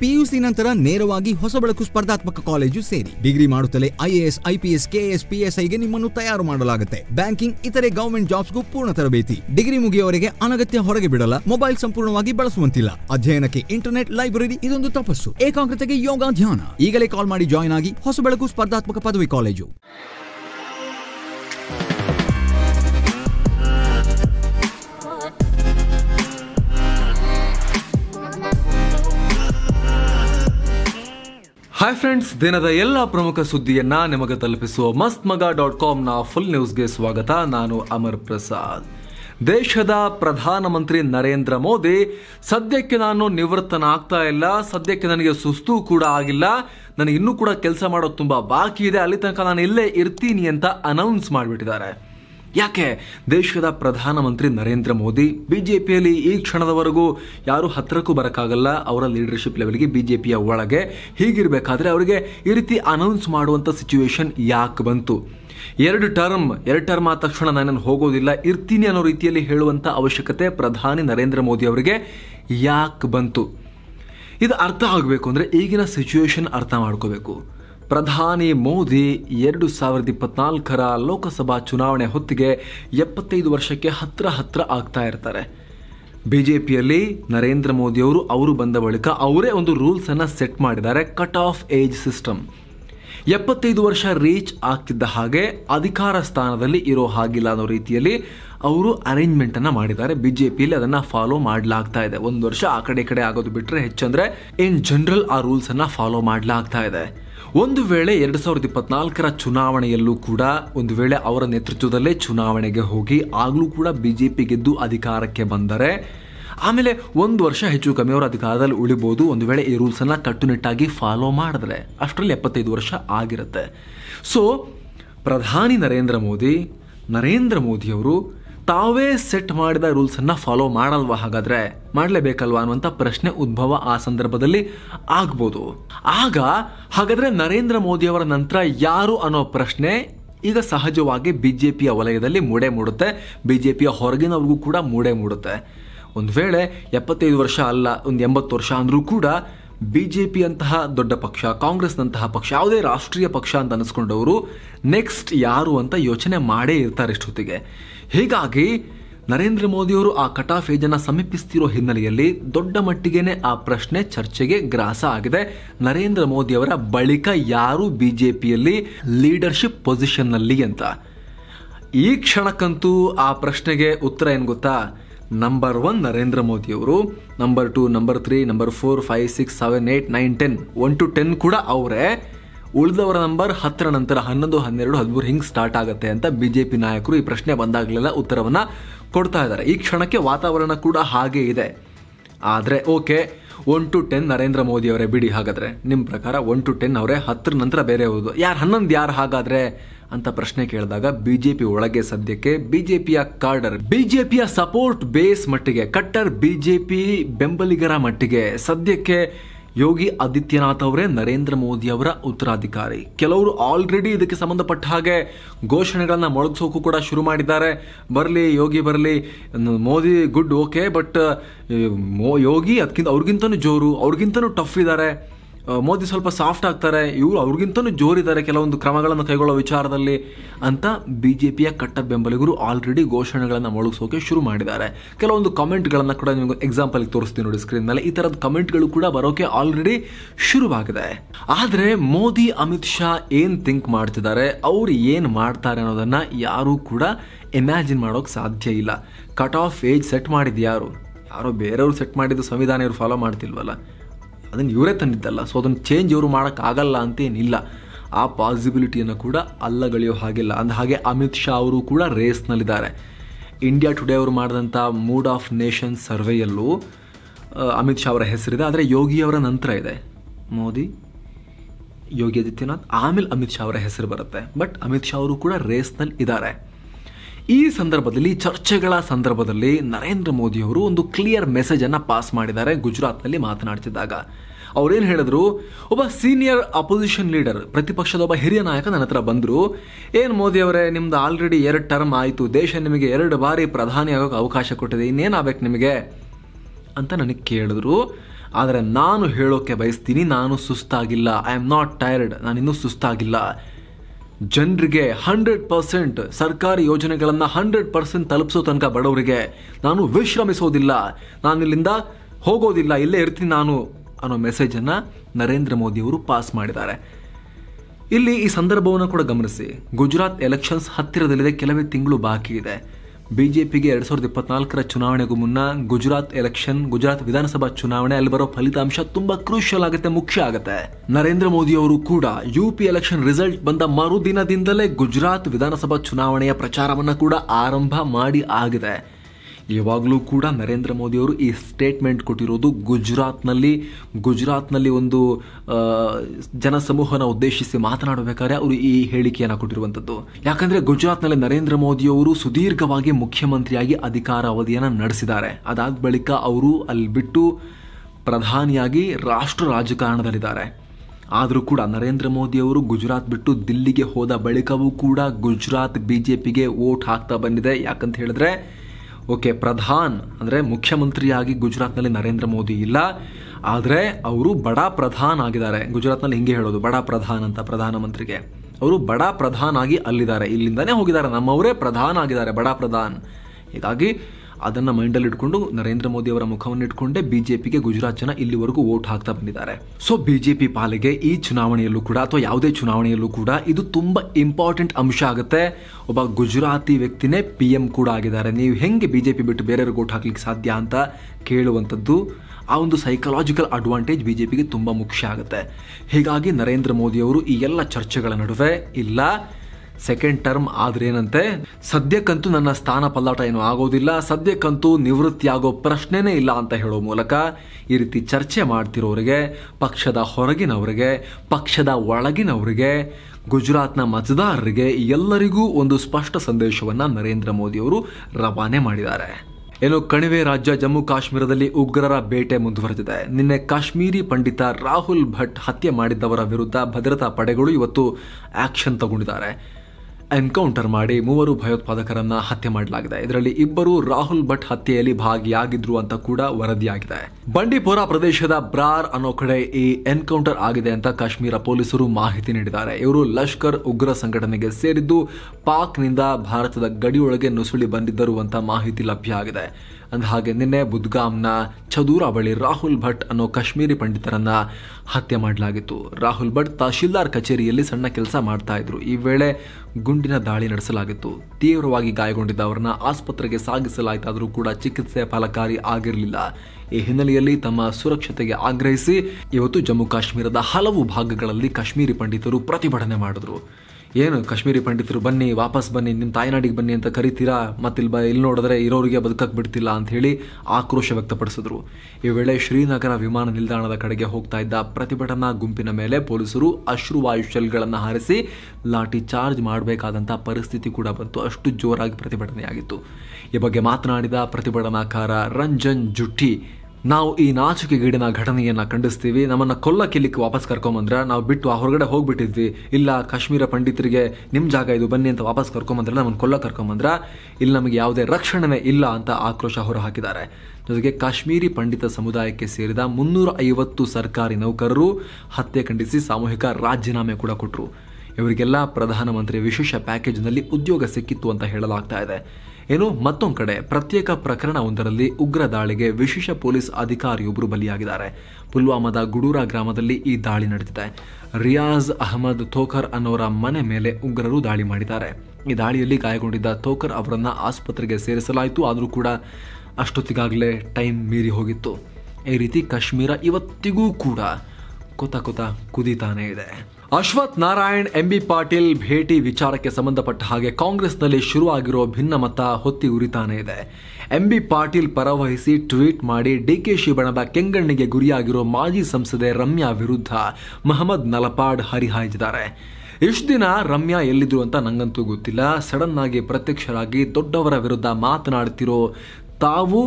PUC ನಂತರ ನೇರವಾಗಿ ಹೊಸ ಬೆಳಕು ಸ್ಪರ್ಧಾತ್ಮಕ ಕಾಲೇಜು ಸೇರಿ ಡಿಗ್ರಿ ಮಾಡುತ್ತಲೇ ಐಎಎಸ್ ಐಪಿಎಸ್ ಕೆಎಸ್ ಪಿಎಸ್ಐಗೆ ನಿಮ್ಮನ್ನು ತಯಾರು ಮಾಡಲಾಗುತ್ತೆ ಬ್ಯಾಂಕಿಂಗ್ ಇತರೆ ಗವರ್ಮೆಂಟ್ ಜಾಬ್ಸ್ಗೂ ಪೂರ್ಣ ತರಬೇತಿ ಡಿಗ್ರಿ ಮುಗಿಯುವವರೆಗೆ ಅನಗತ್ಯ ಹೊರಗೆ ಬಿಡಲ್ಲ ಮೊಬೈಲ್ ಸಂಪೂರ್ಣವಾಗಿ ಬಳಸುವಂತಿಲ್ಲ ಅಧ್ಯಯನಕ್ಕೆ ಇಂಟರ್ನೆಟ್ ಲೈಬ್ರರಿ ಇದೊಂದು ತಪಸ್ಸು ಏಕಾಗ್ರತೆಗೆ ಯೋಗ ಧ್ಯಾನ ಈಗಲೇ ಕಾಲ್ ಮಾಡಿ ಜಾಯ್ನ್ ಆಗಿ ಹೊಸ ಬೆಳಕು ಸ್ಪರ್ಧಾತ್ಮಕ ಪದವಿ ಕಾಲೇಜು ಹಾಯ್ ಫ್ರೆಂಡ್ಸ್ ದಿನದ ಎಲ್ಲ ಪ್ರಮುಖ ಸುದ್ದಿಯನ್ನ ನಿಮಗೆ ತಲುಪಿಸುವ ಮಸ್ತ್ ಮಗ ಡಾಟ್ ಕಾಮ್ನ ಫುಲ್ ನ್ಯೂಸ್ಗೆ ಸ್ವಾಗತ ನಾನು ಅಮರ್ ಪ್ರಸಾದ್ ದೇಶದ ಪ್ರಧಾನಮಂತ್ರಿ ನರೇಂದ್ರ ಮೋದಿ ಸದ್ಯಕ್ಕೆ ನಾನು ನಿವೃತ್ತನ ಆಗ್ತಾ ಇಲ್ಲ ಸದ್ಯಕ್ಕೆ ನನಗೆ ಸುಸ್ತು ಕೂಡ ಆಗಿಲ್ಲ ನನಗೆ ಇನ್ನೂ ಕೂಡ ಕೆಲಸ ಮಾಡೋದು ತುಂಬ ಬಾಕಿ ಇದೆ ಅಲ್ಲಿ ತನಕ ನಾನು ಇಲ್ಲೇ ಇರ್ತೀನಿ ಅಂತ ಅನೌನ್ಸ್ ಮಾಡಿಬಿಟ್ಟಿದ್ದಾರೆ ಯಾಕೆ ದೇಶದ ಪ್ರಧಾನಮಂತ್ರಿ ನರೇಂದ್ರ ಮೋದಿ ಬಿಜೆಪಿಯಲ್ಲಿ ಈ ಕ್ಷಣದವರೆಗೂ ಯಾರು ಹತ್ತಿರಕ್ಕೂ ಬರೋಕ್ಕಾಗಲ್ಲ ಅವರ ಲೀಡರ್ಶಿಪ್ ಲೆವೆಲ್ಗೆ ಬಿಜೆಪಿಯ ಒಳಗೆ ಹೀಗಿರಬೇಕಾದ್ರೆ ಅವರಿಗೆ ಈ ರೀತಿ ಅನೌನ್ಸ್ ಮಾಡುವಂಥ ಸಿಚುವೇಶನ್ ಯಾಕೆ ಬಂತು ಎರಡು ಟರ್ಮ್ ಎರಡು ಟರ್ಮ್ ಆದ ತಕ್ಷಣ ನಾನೇನು ಹೋಗೋದಿಲ್ಲ ಇರ್ತೀನಿ ಅನ್ನೋ ರೀತಿಯಲ್ಲಿ ಹೇಳುವಂಥ ಅವಶ್ಯಕತೆ ಪ್ರಧಾನಿ ನರೇಂದ್ರ ಮೋದಿ ಅವರಿಗೆ ಯಾಕೆ ಬಂತು ಇದು ಅರ್ಥ ಆಗಬೇಕು ಅಂದರೆ ಈಗಿನ ಸಿಚುವೇಶನ್ ಅರ್ಥ ಮಾಡ್ಕೋಬೇಕು ಪ್ರಧಾನಿ ಮೋದಿ ಎರಡು ಸಾವಿರದ ಇಪ್ಪತ್ನಾಲ್ಕರ ಲೋಕಸಭಾ ಚುನಾವಣೆ ಹೊತ್ತಿಗೆ ಎಪ್ಪತ್ತೈದು ವರ್ಷಕ್ಕೆ ಹತ್ತಿರ ಹತ್ತಿರ ಆಗ್ತಾ ಇರ್ತಾರೆ ಬಿ ಜೆ ಪಿಯಲ್ಲಿ ನರೇಂದ್ರ ಮೋದಿಯವರು ಅವರು ಬಂದ ಬಳಿಕ ಅವರೇ ಒಂದು ರೂಲ್ಸನ್ನು ಸೆಟ್ ಮಾಡಿದ್ದಾರೆ ಕಟ್ ಆಫ್ ಏಜ್ ಸಿಸ್ಟಮ್ ಎಪ್ಪತ್ತೈದು ವರ್ಷ ರೀಚ್ ಆಗ್ತಿದ್ದ ಹಾಗೆ ಅಧಿಕಾರ ಸ್ಥಾನದಲ್ಲಿ ಇರೋ ಹಾಗಿಲ್ಲ ಅನ್ನೋ ರೀತಿಯಲ್ಲಿ ಅವರು ಅರೇಂಜ್ಮೆಂಟನ್ನು ಮಾಡಿದ್ದಾರೆ ಬಿ ಜೆ ಪಿಯಲ್ಲಿ ಅದನ್ನು ಫಾಲೋ ಮಾಡಲಾಗ್ತಾ ಇದೆ ಒಂದು ವರ್ಷ ಆ ಕಡೆ ಕಡೆ ಆಗೋದು ಬಿಟ್ಟರೆ ಹೆಚ್ಚಂದರೆ ಇನ್ ಜನರಲ್ ಆ ರೂಲ್ಸನ್ನು ಫಾಲೋ ಮಾಡಲಾಗ್ತಾ ಇದೆ ಒಂದು ವೇಳೆ ಎರಡು ಸಾವಿರದ ಇಪ್ಪತ್ನಾಲ್ಕರ ಚುನಾವಣೆಯಲ್ಲೂ ಕೂಡ ಒಂದು ವೇಳೆ ಅವರ ನೇತೃತ್ವದಲ್ಲೇ ಚುನಾವಣೆಗೆ ಹೋಗಿ ಆಗಲೂ ಕೂಡ ಬಿ ಜೆ ಪಿ ಗೆದ್ದು ಅಧಿಕಾರಕ್ಕೆ ಬಂದರೆ ಆಮೇಲೆ ಒಂದು ವರ್ಷ ಹೆಚ್ಚು ಕಮ್ಮಿ ಅವರು ಅಧಿಕಾರದಲ್ಲಿ ಉಳಿಬೋದು ಒಂದು ವೇಳೆ ಈ ರೂಲ್ಸನ್ನು ಕಟ್ಟುನಿಟ್ಟಾಗಿ ಫಾಲೋ ಮಾಡಿದ್ರೆ ಅಷ್ಟರಲ್ಲಿ ಎಪ್ಪತ್ತೈದು ವರ್ಷ ಆಗಿರುತ್ತೆ ಸೊ ಪ್ರಧಾನಿ ನರೇಂದ್ರ ಮೋದಿ ನರೇಂದ್ರ ಮೋದಿಯವರು ತಾವೇ ಸೆಟ್ ಮಾಡಿದ ರೂಲ್ಸ್ ಅನ್ನ ಫಾಲೋ ಮಾಡಲ್ವಾ ಹಾಗಾದ್ರೆ ಮಾಡಲೇಬೇಕಲ್ವಾ ಅನ್ನುವಂತ ಪ್ರಶ್ನೆ ಉದ್ಭವ ಆ ಸಂದರ್ಭದಲ್ಲಿ ಆಗ್ಬೋದು ಆಗ ಹಾಗಾದ್ರೆ ನರೇಂದ್ರ ಮೋದಿಯವರ ನಂತರ ಯಾರು ಅನ್ನೋ ಪ್ರಶ್ನೆ ಈಗ ಸಹಜವಾಗಿ ಬಿಜೆಪಿಯ ವಲಯದಲ್ಲಿ ಮೂಡೆ ಮೂಡುತ್ತೆ ಬಿಜೆಪಿಯ ಜೆ ಹೊರಗಿನವ್ರಿಗೂ ಕೂಡ ಮೂಡೆ ಮೂಡುತ್ತೆ ಒಂದು ವೇಳೆ ಎಪ್ಪತ್ತೈದು ವರ್ಷ ಅಲ್ಲ ಒಂದು ಎಂಬತ್ತು ವರ್ಷ ಅಂದರೂ ಕೂಡ ಬಿ ಜೆ ದೊಡ್ಡ ಪಕ್ಷ ಕಾಂಗ್ರೆಸ್ನಂತಹ ಪಕ್ಷ ಯಾವುದೇ ರಾಷ್ಟ್ರೀಯ ಪಕ್ಷ ಅಂತ ಅನಿಸ್ಕೊಂಡವರು ನೆಕ್ಸ್ಟ್ ಯಾರು ಅಂತ ಯೋಚನೆ ಮಾಡೇ ಇರ್ತಾರೆ ಇಷ್ಟೊತ್ತಿಗೆ ಹೀಗಾಗಿ ನರೇಂದ್ರ ಮೋದಿಯವರು ಆ ಕಟಾಫ್ ಏಜನ್ನು ಸಮೀಪಿಸ್ತಿರೋ ಹಿನ್ನೆಲೆಯಲ್ಲಿ ದೊಡ್ಡ ಮಟ್ಟಿಗೆನೆ ಆ ಪ್ರಶ್ನೆ ಚರ್ಚೆಗೆ ಗ್ರಾಸ ಆಗಿದೆ ನರೇಂದ್ರ ಮೋದಿಯವರ ಬಳಿಕ ಯಾರು ಬಿ ಜೆ ಪಿಯಲ್ಲಿ ಲೀಡರ್ಶಿಪ್ ಪೊಸಿಷನ್ನಲ್ಲಿ ಅಂತ ಈ ಕ್ಷಣಕ್ಕಂತೂ ಆ ಪ್ರಶ್ನೆಗೆ ಉತ್ತರ ಏನು ಗೊತ್ತಾ ನಂಬರ್ ಒನ್ ನರೇಂದ್ರ ಮೋದಿ ಅವರು number two number three number four five six seven eight nine ten one to ten ಕೂಡ ಅವರೇ ಉಳಿದವರ ನಂಬರ್ ಹತ್ತರ ನಂತರ ಹನ್ನೊಂದು ಹನ್ನೆರಡು ಹದಿಮೂರು ಹಿಂಗೆ ಸ್ಟಾರ್ಟ್ ಆಗುತ್ತೆ ಅಂತ ಬಿಜೆಪಿ ನಾಯಕರು ಈ ಪ್ರಶ್ನೆ ಬಂದಾಗಲೆಲ್ಲ ಉತ್ತರವನ್ನು ಕೊಡ್ತಾ ಇದ್ದಾರೆ ಈ ಕ್ಷಣಕ್ಕೆ ವಾತಾವರಣ ಕೂಡ ಹಾಗೆ ಇದೆ ಆದರೆ okay one to ten Narendra Modi ಅವರೇ ಬಿಡಿ ಹಾಗಾದರೆ ನಿಮ್ಮ ಪ್ರಕಾರ ಒನ್ ಟು ಟೆನ್ ಅವರೇ ಹತ್ತರ ನಂತರ ಬೇರೆ ಹೌದು ಯಾರು ಹನ್ನೊಂದು ಯಾರು ಹಾಗಾದರೆ ಅಂತ ಪ್ರಶ್ನೆ ಕೇಳಿದಾಗ ಬಿಜೆಪಿ ಒಳಗೆ ಸದ್ಯಕ್ಕೆ ಬಿಜೆಪಿಯ ಕಾರ್ಡರ್ ಬಿಜೆಪಿಯ ಸಪೋರ್ಟ್ ಬೇಸ್ ಮಟ್ಟಿಗೆ ಕಟ್ಟರ್ ಬಿಜೆಪಿ ಬೆಂಬಲಿಗರ ಮಟ್ಟಿಗೆ ಸದ್ಯಕ್ಕೆ ಯೋಗಿ ಆದಿತ್ಯನಾಥ್ ಅವರೇ ನರೇಂದ್ರ ಮೋದಿ ಅವರ ಉತ್ತರಾಧಿಕಾರಿ ಕೆಲವರು ಆಲ್ರೆಡಿ ಇದಕ್ಕೆ ಸಂಬಂಧಪಟ್ಟ ಹಾಗೆ ಘೋಷಣೆಗಳನ್ನು ಮೊಳಗಿಸೋಕು ಕೂಡ ಶುರು ಮಾಡಿದ್ದಾರೆ ಬರಲಿ ಯೋಗಿ ಬರಲಿ Modi good okay but Yogi ಅದಕ್ಕಿಂತ ಅವ್ರಿಗಿಂತನೂ ಜೋರು ಅವ್ರಿಗಿಂತನೂ ಟಫ್ ಇದ್ದಾರೆ ಮೋದಿ ಸ್ವಲ್ಪ ಸಾಫ್ಟ್ ಆಗ್ತಾರೆ ಇವರು ಅವ್ರಿಗಿಂತಲೂ ಜೋರಿದ್ದಾರೆ ಕೆಲವೊಂದು ಕ್ರಮಗಳನ್ನು ಕೈಗೊಳ್ಳೋ ವಿಚಾರದಲ್ಲಿ ಅಂತ ಬಿ ಜೆ ಪಿಯ ಕಟ್ಟ ಬೆಂಬಲಿಗರು ಆಲ್ರೆಡಿ ಘೋಷಣೆಗಳನ್ನು ಮೊಳಗಿಸೋಕೆ ಶುರು ಮಾಡಿದ್ದಾರೆ ಕೆಲವೊಂದು ಕಮೆಂಟ್ಗಳನ್ನು ಕೂಡ ನಿಮಗೆ ಎಕ್ಸಾಂಪಲ್ಗೆ ತೋರಿಸ್ತೀನಿ ನೋಡಿ ಸ್ಕ್ರೀನ್ನಲ್ಲಿ ಈ ಥರದ ಕಮೆಂಟ್ಗಳು ಕೂಡ ಬರೋಕೆ ಆಲ್ರೆಡಿ ಶುರುವಾಗಿದೆ ಆದರೆ ಮೋದಿ ಅಮಿತ್ ಶಾ ಏನು ಥಿಂಕ್ ಮಾಡ್ತಿದ್ದಾರೆ ಅವರು ಏನು ಮಾಡ್ತಾರೆ ಅನ್ನೋದನ್ನು ಯಾರೂ ಕೂಡ ಇಮ್ಯಾಜಿನ್ ಮಾಡೋಕೆ ಸಾಧ್ಯ ಇಲ್ಲ ಕಟ್ ಆಫ್ ಏಜ್ ಸೆಟ್ ಮಾಡಿದ್ದು ಯಾರು ಯಾರೋ ಬೇರೆಯವ್ರು ಸೆಟ್ ಮಾಡಿದ್ದು ಸಂವಿಧಾನ ಇವರು ಫಾಲೋ ಮಾಡ್ತಿಲ್ವಲ್ಲ ಅದನ್ನು ಇವರೇ ತಂದಿದ್ದಲ್ಲ ಸೊ ಅದನ್ನು ಚೇಂಜ್ ಇವರು ಮಾಡೋಕ್ಕಾಗಲ್ಲ ಅಂತೇನಿಲ್ಲ ಆ ಪಾಸಿಬಿಲಿಟಿಯನ್ನು ಕೂಡ ಅಲ್ಲಗಳೆಯೋ ಹಾಗಿಲ್ಲ ಅಂದ ಹಾಗೆ ಅಮಿತ್ ಶಾ ಅವರು ಕೂಡ ರೇಸ್ನಲ್ಲಿದ್ದಾರೆ ಇಂಡಿಯಾ ಟುಡೇ ಅವರು ಮಾಡಿದಂಥ ಮೂಡ್ ಆಫ್ ನೇಷನ್ ಸರ್ವೆಯಲ್ಲೂ ಅಮಿತ್ ಶಾ ಅವರ ಹೆಸರಿದೆ ಆದರೆ ಯೋಗಿಯವರ ನಂತರ ಇದೆ ಮೋದಿ ಯೋಗಿ ಆದಿತ್ಯನಾಥ್ ಆಮೇಲೆ ಅಮಿತ್ ಶಾ ಅವರ ಹೆಸರು ಬರುತ್ತೆ ಬಟ್ ಅಮಿತ್ ಶಾ ಅವರು ಕೂಡ ರೇಸ್ನಲ್ಲಿ ಇದ್ದಾರೆ ಈ ಸಂದರ್ಭದಲ್ಲಿ ಚರ್ಚೆಗಳ ಸಂದರ್ಭದಲ್ಲಿ ನರೇಂದ್ರ ಮೋದಿಯವರು ಒಂದು ಕ್ಲಿಯರ್ ಮೆಸೇಜ್ ಮೆಸೇಜನ್ನು ಪಾಸ್ ಮಾಡಿದ್ದಾರೆ ಗುಜರಾತ್ನಲ್ಲಿ ಮಾತನಾಡ್ತಿದ್ದಾಗ ಏನು ಹೇಳಿದ್ರು ಒಬ್ಬ ಸೀನಿಯರ್ ಅಪೋಸಿಷನ್ ಲೀಡರ್ ಪ್ರತಿಪಕ್ಷದ ಒಬ್ಬ ಹಿರಿಯ ನಾಯಕ ನನ್ನ ಹತ್ರ ಬಂದರು ಏನು ಮೋದಿ ಅವರೇ ನಿಮ್ದು ಆಲ್ರೆಡಿ ಎರಡು ಟರ್ಮ್ ಆಯಿತು ದೇಶ ನಿಮಗೆ ಎರಡು ಬಾರಿ ಪ್ರಧಾನಿ ಆಗೋಕೆ ಅವಕಾಶ ಕೊಟ್ಟಿದೆ ಆಗ್ಬೇಕು ನಿಮಗೆ ಅಂತ ನನಗೆ ಕೇಳಿದ್ರು ಆದರೆ ನಾನು ಹೇಳೋಕ್ಕೆ ಬಯಸ್ತೀನಿ ನಾನು ಸುಸ್ತಾಗಿಲ್ಲ ಐ ಆಮ್ ನಾಟ್ ಟೈರ್ಡ್ ನಾನಿನ್ನೂ ಸುಸ್ತಾಗಿಲ್ಲ ಜನರಿಗೆ ಹಂಡ್ರೆಡ್ ಪರ್ಸೆಂಟ್ ಸರ್ಕಾರಿ ಯೋಜನೆಗಳನ್ನು ಹಂಡ್ರೆಡ್ ಪರ್ಸೆಂಟ್ ತಲುಪಿಸೋ ತನಕ ಬಡವರಿಗೆ ನಾನು ವಿಶ್ರಮಿಸೋದಿಲ್ಲ ನಾನು ಇಲ್ಲಿಂದ ಹೋಗೋದಿಲ್ಲ ಇಲ್ಲೇ ಇರ್ತೀನಿ ನಾನು ಅನ್ನೋ ಮೆಸೇಜನ್ನು ನರೇಂದ್ರ ಮೋದಿ ಅವರು ಪಾಸ್ ಮಾಡಿದ್ದಾರೆ ಇಲ್ಲಿ ಈ ಸಂದರ್ಭವನ್ನು ಕೂಡ ಗಮನಿಸಿ ಗುಜರಾತ್ ಎಲೆಕ್ಷನ್ಸ್ ಹತ್ತಿರದಲ್ಲಿದೆ ಕೆಲವೇ ತಿಂಗಳು ಬಾಕಿ ಇದೆ ಬಿಜೆಪಿಗೆ ಎರಡ್ ಸಾವಿರದ ಇಪ್ಪತ್ನಾಲ್ಕರ ಚುನಾವಣೆಗೂ ಮುನ್ನ ಗುಜರಾತ್ ಎಲೆಕ್ಷನ್ ಗುಜರಾತ್ ವಿಧಾನಸಭಾ ಚುನಾವಣೆ ಅಲ್ಲಿ ಬರೋ ಫಲಿತಾಂಶ ತುಂಬಾ ಕ್ರೂಷಿಯಲ್ ಆಗುತ್ತೆ ಮುಖ್ಯ ಆಗುತ್ತೆ ನರೇಂದ್ರ ಮೋದಿ ಅವರು ಕೂಡ ಯು ಪಿ ಎಲೆಕ್ಷನ್ ರಿಸಲ್ಟ್ ಬಂದ ಮರುದಿನದಿಂದಲೇ ಗುಜರಾತ್ ವಿಧಾನಸಭಾ ಚುನಾವಣೆಯ ಪ್ರಚಾರವನ್ನ ಕೂಡ ಆರಂಭ ಮಾಡಿ ಆಗಿದೆ ಯಾವಾಗಲೂ ಕೂಡ ನರೇಂದ್ರ ಮೋದಿಯವರು ಈ ಸ್ಟೇಟ್ಮೆಂಟ್ ಕೊಟ್ಟಿರೋದು ಗುಜರಾತ್ನಲ್ಲಿ ಗುಜರಾತ್ನಲ್ಲಿ ಒಂದು ಜನಸಮೂಹನ ಉದ್ದೇಶಿಸಿ ಮಾತನಾಡಬೇಕಾದ್ರೆ ಅವರು ಈ ಹೇಳಿಕೆಯನ್ನು ಕೊಟ್ಟಿರುವಂಥದ್ದು ಯಾಕಂದರೆ ಗುಜರಾತ್ನಲ್ಲಿ ನರೇಂದ್ರ ಮೋದಿಯವರು ಸುದೀರ್ಘವಾಗಿ ಮುಖ್ಯಮಂತ್ರಿಯಾಗಿ ಅವಧಿಯನ್ನು ನಡೆಸಿದ್ದಾರೆ ಅದಾದ ಬಳಿಕ ಅವರು ಅಲ್ಲಿ ಬಿಟ್ಟು ಪ್ರಧಾನಿಯಾಗಿ ರಾಷ್ಟ್ರ ರಾಜಕಾರಣದಲ್ಲಿದ್ದಾರೆ ಆದರೂ ಕೂಡ ನರೇಂದ್ರ ಮೋದಿಯವರು ಗುಜರಾತ್ ಬಿಟ್ಟು ದಿಲ್ಲಿಗೆ ಹೋದ ಬಳಿಕವೂ ಕೂಡ ಗುಜರಾತ್ ಬಿ ಜೆ ಪಿಗೆ ವೋಟ್ ಹಾಕ್ತಾ ಬಂದಿದೆ ಯಾಕಂತ ಹೇಳಿದ್ರೆ ಓಕೆ ಪ್ರಧಾನ್ ಅಂದರೆ ಮುಖ್ಯಮಂತ್ರಿಯಾಗಿ ಗುಜರಾತ್ನಲ್ಲಿ ನರೇಂದ್ರ ಮೋದಿ ಇಲ್ಲ ಆದರೆ ಅವರು ಬಡ ಪ್ರಧಾನ್ ಆಗಿದ್ದಾರೆ ಗುಜರಾತ್ನಲ್ಲಿ ಹಿಂಗೆ ಹೇಳೋದು ಬಡ ಪ್ರಧಾನ್ ಅಂತ ಪ್ರಧಾನಮಂತ್ರಿಗೆ ಅವರು ಬಡ ಪ್ರಧಾನ್ ಆಗಿ ಅಲ್ಲಿದ್ದಾರೆ ಇಲ್ಲಿಂದನೇ ಹೋಗಿದ್ದಾರೆ ನಮ್ಮವರೇ ಪ್ರಧಾನ ಆಗಿದ್ದಾರೆ ಬಡ ಪ್ರಧಾನ್ ಹೀಗಾಗಿ ಅದನ್ನು ಮೈಂಡಲ್ಲಿ ಇಟ್ಕೊಂಡು ನರೇಂದ್ರ ಮೋದಿ ಅವರ ಮುಖವನ್ನು ಇಟ್ಕೊಂಡೇ ಬಿಜೆಪಿಗೆ ಗುಜರಾತ್ ಜನ ಇಲ್ಲಿವರೆಗೂ ವೋಟ್ ಹಾಕ್ತಾ ಬಂದಿದ್ದಾರೆ ಸೊ ಬಿಜೆಪಿ ಪಾಲಿಗೆ ಈ ಚುನಾವಣೆಯಲ್ಲೂ ಕೂಡ ಅಥವಾ ಯಾವುದೇ ಚುನಾವಣೆಯಲ್ಲೂ ಕೂಡ ಇದು ತುಂಬ ಇಂಪಾರ್ಟೆಂಟ್ ಅಂಶ ಆಗುತ್ತೆ ಒಬ್ಬ ಗುಜರಾತಿ ವ್ಯಕ್ತಿನೇ ಪಿ ಎಂ ಕೂಡ ಆಗಿದ್ದಾರೆ ನೀವು ಹೆಂಗೆ ಬಿಜೆಪಿ ಬಿಟ್ಟು ಬೇರೆಯವ್ರಿಗೆ ವೋಟ್ ಹಾಕ್ಲಿಕ್ಕೆ ಸಾಧ್ಯ ಅಂತ ಕೇಳುವಂಥದ್ದು ಆ ಒಂದು ಸೈಕಲಾಜಿಕಲ್ ಅಡ್ವಾಂಟೇಜ್ ಬಿ ಜೆ ಪಿಗೆ ತುಂಬ ಮುಖ್ಯ ಆಗುತ್ತೆ ಹೀಗಾಗಿ ನರೇಂದ್ರ ಮೋದಿಯವರು ಈ ಎಲ್ಲ ಚರ್ಚೆಗಳ ನಡುವೆ ಇಲ್ಲ ಸೆಕೆಂಡ್ ಟರ್ಮ್ ಆದ್ರೇನಂತೆ ಸದ್ಯಕ್ಕಂತೂ ನನ್ನ ಸ್ಥಾನ ಪಲ್ಲಾಟ ಏನು ಆಗೋದಿಲ್ಲ ಸದ್ಯಕ್ಕಂತೂ ನಿವೃತ್ತಿ ಆಗೋ ಪ್ರಶ್ನೆನೇ ಇಲ್ಲ ಅಂತ ಹೇಳೋ ಮೂಲಕ ಈ ರೀತಿ ಚರ್ಚೆ ಮಾಡ್ತಿರೋರಿಗೆ ಪಕ್ಷದ ಹೊರಗಿನವರಿಗೆ ಪಕ್ಷದ ಒಳಗಿನವರಿಗೆ ಗುಜರಾತ್ನ ಮತದಾರರಿಗೆ ಎಲ್ಲರಿಗೂ ಒಂದು ಸ್ಪಷ್ಟ ಸಂದೇಶವನ್ನು ನರೇಂದ್ರ ಮೋದಿಯವರು ರವಾನೆ ಮಾಡಿದ್ದಾರೆ ಏನು ಕಣಿವೆ ರಾಜ್ಯ ಜಮ್ಮು ಕಾಶ್ಮೀರದಲ್ಲಿ ಉಗ್ರರ ಬೇಟೆ ಮುಂದುವರೆದಿದೆ ನಿನ್ನೆ ಕಾಶ್ಮೀರಿ ಪಂಡಿತ ರಾಹುಲ್ ಭಟ್ ಹತ್ಯೆ ಮಾಡಿದ್ದವರ ವಿರುದ್ಧ ಭದ್ರತಾ ಪಡೆಗಳು ಇವತ್ತು ಆಕ್ಷನ್ ತಗೊಂಡಿದ್ದಾರೆ ಎನ್ಕೌಂಟರ್ ಮಾಡಿ ಮೂವರು ಭಯೋತ್ಪಾದಕರನ್ನ ಹತ್ಯೆ ಮಾಡಲಾಗಿದೆ ಇದರಲ್ಲಿ ಇಬ್ಬರು ರಾಹುಲ್ ಭಟ್ ಹತ್ಯೆಯಲ್ಲಿ ಭಾಗಿಯಾಗಿದ್ರು ಅಂತ ಕೂಡ ವರದಿಯಾಗಿದೆ ಬಂಡಿಪೋರ ಪ್ರದೇಶದ ಬ್ರಾರ್ ಅನ್ನೋ ಕಡೆ ಈ ಎನ್ಕೌಂಟರ್ ಆಗಿದೆ ಅಂತ ಕಾಶ್ಮೀರ ಪೊಲೀಸರು ಮಾಹಿತಿ ನೀಡಿದ್ದಾರೆ ಇವರು ಲಷ್ಕರ್ ಉಗ್ರ ಸಂಘಟನೆಗೆ ಸೇರಿದ್ದು ಪಾಕ್ ನಿಂದ ಭಾರತದ ಗಡಿಯೊಳಗೆ ನುಸುಳಿ ಬಂದಿದ್ದರು ಅಂತ ಮಾಹಿತಿ ಲಭ್ಯ ಆಗಿದೆ ಹಾಗೆ ನಿನ್ನೆ ಬುದ್ಗಾಮ್ನ ಚದೂರ ಬಳಿ ರಾಹುಲ್ ಭಟ್ ಅನ್ನೋ ಕಾಶ್ಮೀರಿ ಪಂಡಿತರನ್ನ ಹತ್ಯೆ ಮಾಡಲಾಗಿತ್ತು ರಾಹುಲ್ ಭಟ್ ತಹಶೀಲ್ದಾರ್ ಕಚೇರಿಯಲ್ಲಿ ಸಣ್ಣ ಕೆಲಸ ಮಾಡ್ತಾ ಇದ್ರು ಈ ವೇಳೆ ಗುಂಡಿನ ದಾಳಿ ನಡೆಸಲಾಗಿತ್ತು ತೀವ್ರವಾಗಿ ಗಾಯಗೊಂಡಿದ್ದ ಅವರನ್ನ ಆಸ್ಪತ್ರೆಗೆ ಸಾಗಿಸಲಾಯಿತಾದರೂ ಕೂಡ ಚಿಕಿತ್ಸೆ ಫಲಕಾರಿ ಆಗಿರಲಿಲ್ಲ ಈ ಹಿನ್ನೆಲೆಯಲ್ಲಿ ತಮ್ಮ ಸುರಕ್ಷತೆಗೆ ಆಗ್ರಹಿಸಿ ಇವತ್ತು ಜಮ್ಮು ಕಾಶ್ಮೀರದ ಹಲವು ಭಾಗಗಳಲ್ಲಿ ಕಾಶ್ಮೀರಿ ಪಂಡಿತರು ಪ್ರತಿಭಟನೆ ಮಾಡಿದ್ರು ಏನು ಕಾಶ್ಮೀರಿ ಪಂಡಿತರು ಬನ್ನಿ ವಾಪಸ್ ಬನ್ನಿ ನಿಮ್ಮ ತಾಯ್ನಾಡಿಗೆ ಬನ್ನಿ ಅಂತ ಕರಿತೀರಾ ಮತ್ತೆ ಇಲ್ಲಿ ಬ ಇಲ್ಲಿ ನೋಡಿದ್ರೆ ಇರೋರಿಗೆ ಬದುಕಕ್ಕೆ ಬಿಡ್ತಿಲ್ಲ ಅಂತ ಹೇಳಿ ಆಕ್ರೋಶ ವ್ಯಕ್ತಪಡಿಸಿದ್ರು ಈ ವೇಳೆ ಶ್ರೀನಗರ ವಿಮಾನ ನಿಲ್ದಾಣದ ಕಡೆಗೆ ಹೋಗ್ತಾ ಇದ್ದ ಪ್ರತಿಭಟನಾ ಗುಂಪಿನ ಮೇಲೆ ಪೊಲೀಸರು ಅಶ್ರುವಾಯು ಶೆಲ್ಗಳನ್ನು ಹಾರಿಸಿ ಲಾಠಿ ಚಾರ್ಜ್ ಮಾಡಬೇಕಾದಂಥ ಪರಿಸ್ಥಿತಿ ಕೂಡ ಬಂತು ಅಷ್ಟು ಜೋರಾಗಿ ಪ್ರತಿಭಟನೆಯಾಗಿತ್ತು ಈ ಬಗ್ಗೆ ಮಾತನಾಡಿದ ಪ್ರತಿಭಟನಾಕಾರ ರಂಜನ್ ಜುಟ್ಟಿ ನಾವು ಈ ನಾಚಿಕೆ ಗೀಡಿನ ಘಟನೆಯನ್ನು ಖಂಡಿಸ್ತೀವಿ ನಮ್ಮನ್ನು ಕೊಲ್ಲ ಕಿಲಿಕ್ ವಾಪಸ್ ಕರ್ಕೊಂಬಂದ್ರೆ ನಾವು ಬಿಟ್ಟು ಆ ಹೊರಗಡೆ ಹೋಗ್ಬಿಟ್ಟಿದ್ವಿ ಇಲ್ಲ ಕಾಶ್ಮೀರ ಪಂಡಿತರಿಗೆ ನಿಮ್ಮ ಜಾಗ ಇದು ಬನ್ನಿ ಅಂತ ವಾಪಸ್ ಕರ್ಕೊಂಬಂದ್ರೆ ನಮ್ಮನ್ನ ಕೊಲ್ಲ ಕರ್ಕೊಂಬಂದ್ರೆ ಇಲ್ಲಿ ನಮಗೆ ಯಾವುದೇ ರಕ್ಷಣೆ ಇಲ್ಲ ಅಂತ ಆಕ್ರೋಶ ಹೊರಹಾಕಿದ್ದಾರೆ ಜೊತೆಗೆ ಕಾಶ್ಮೀರಿ ಪಂಡಿತ ಸಮುದಾಯಕ್ಕೆ ಸೇರಿದ ಮುನ್ನೂರ ಐವತ್ತು ಸರ್ಕಾರಿ ನೌಕರರು ಹತ್ಯೆ ಖಂಡಿಸಿ ಸಾಮೂಹಿಕ ರಾಜೀನಾಮೆ ಕೂಡ ಕೊಟ್ಟರು ಇವರಿಗೆಲ್ಲ ಪ್ರಧಾನಮಂತ್ರಿ ವಿಶೇಷ ಪ್ಯಾಕೇಜ್ನಲ್ಲಿ ಉದ್ಯೋಗ ಸಿಕ್ಕಿತ್ತು ಅಂತ ಹೇಳಲಾಗ್ತಾ ಇದೆ ಏನು ಮತ್ತೊಂದು ಕಡೆ ಪ್ರತ್ಯೇಕ ಪ್ರಕರಣವೊಂದರಲ್ಲಿ ಉಗ್ರ ದಾಳಿಗೆ ವಿಶೇಷ ಪೊಲೀಸ್ ಅಧಿಕಾರಿಯೊಬ್ಬರು ಬಲಿಯಾಗಿದ್ದಾರೆ ಪುಲ್ವಾಮಾದ ಗುಡೂರ ಗ್ರಾಮದಲ್ಲಿ ಈ ದಾಳಿ ನಡೆದಿದೆ ರಿಯಾಜ್ ಅಹಮದ್ ಥೋಕರ್ ಅನ್ನೋರ ಮನೆ ಮೇಲೆ ಉಗ್ರರು ದಾಳಿ ಮಾಡಿದ್ದಾರೆ ಈ ದಾಳಿಯಲ್ಲಿ ಗಾಯಗೊಂಡಿದ್ದ ಥೋಕರ್ ಅವರನ್ನು ಆಸ್ಪತ್ರೆಗೆ ಸೇರಿಸಲಾಯಿತು ಆದರೂ ಕೂಡ ಅಷ್ಟೊತ್ತಿಗಾಗಲೇ ಟೈಮ್ ಮೀರಿ ಹೋಗಿತ್ತು ಈ ರೀತಿ ಕಾಶ್ಮೀರ ಇವತ್ತಿಗೂ ಕೂಡ ಕೊತ ಕೊತ ಕುದೀತಾನೇ ಇದೆ ಅಶ್ವಥ್ ನಾರಾಯಣ್ ಎಂಬಿ ಪಾಟೀಲ್ ಭೇಟಿ ವಿಚಾರಕ್ಕೆ ಸಂಬಂಧಪಟ್ಟ ಹಾಗೆ ಕಾಂಗ್ರೆಸ್ನಲ್ಲಿ ಶುರುವಾಗಿರೋ ಭಿನ್ನಮತ ಹೊತ್ತಿ ಉರಿತಾನೇ ಇದೆ ಎಂಬಿ ಪಾಟೀಲ್ ಪರವಹಿಸಿ ಟ್ವೀಟ್ ಮಾಡಿ ಡಿ ಶಿ ಶಿವಣ್ಣದ ಕೆಂಗಣ್ಣಿಗೆ ಗುರಿಯಾಗಿರೋ ಮಾಜಿ ಸಂಸದೆ ರಮ್ಯಾ ವಿರುದ್ಧ ಮಹಮ್ಮದ್ ನಲಪಾಡ್ ಹರಿಹಾಯ್ದಿದ್ದಾರೆ ಇಷ್ಟು ದಿನ ರಮ್ಯಾ ಎಲ್ಲಿದ್ರು ಅಂತ ನಂಗಂತೂ ಗೊತ್ತಿಲ್ಲ ಸಡನ್ ಆಗಿ ಪ್ರತ್ಯಕ್ಷರಾಗಿ ದೊಡ್ಡವರ ವಿರುದ್ಧ ಮಾತನಾಡ್ತಿರೋ ತಾವು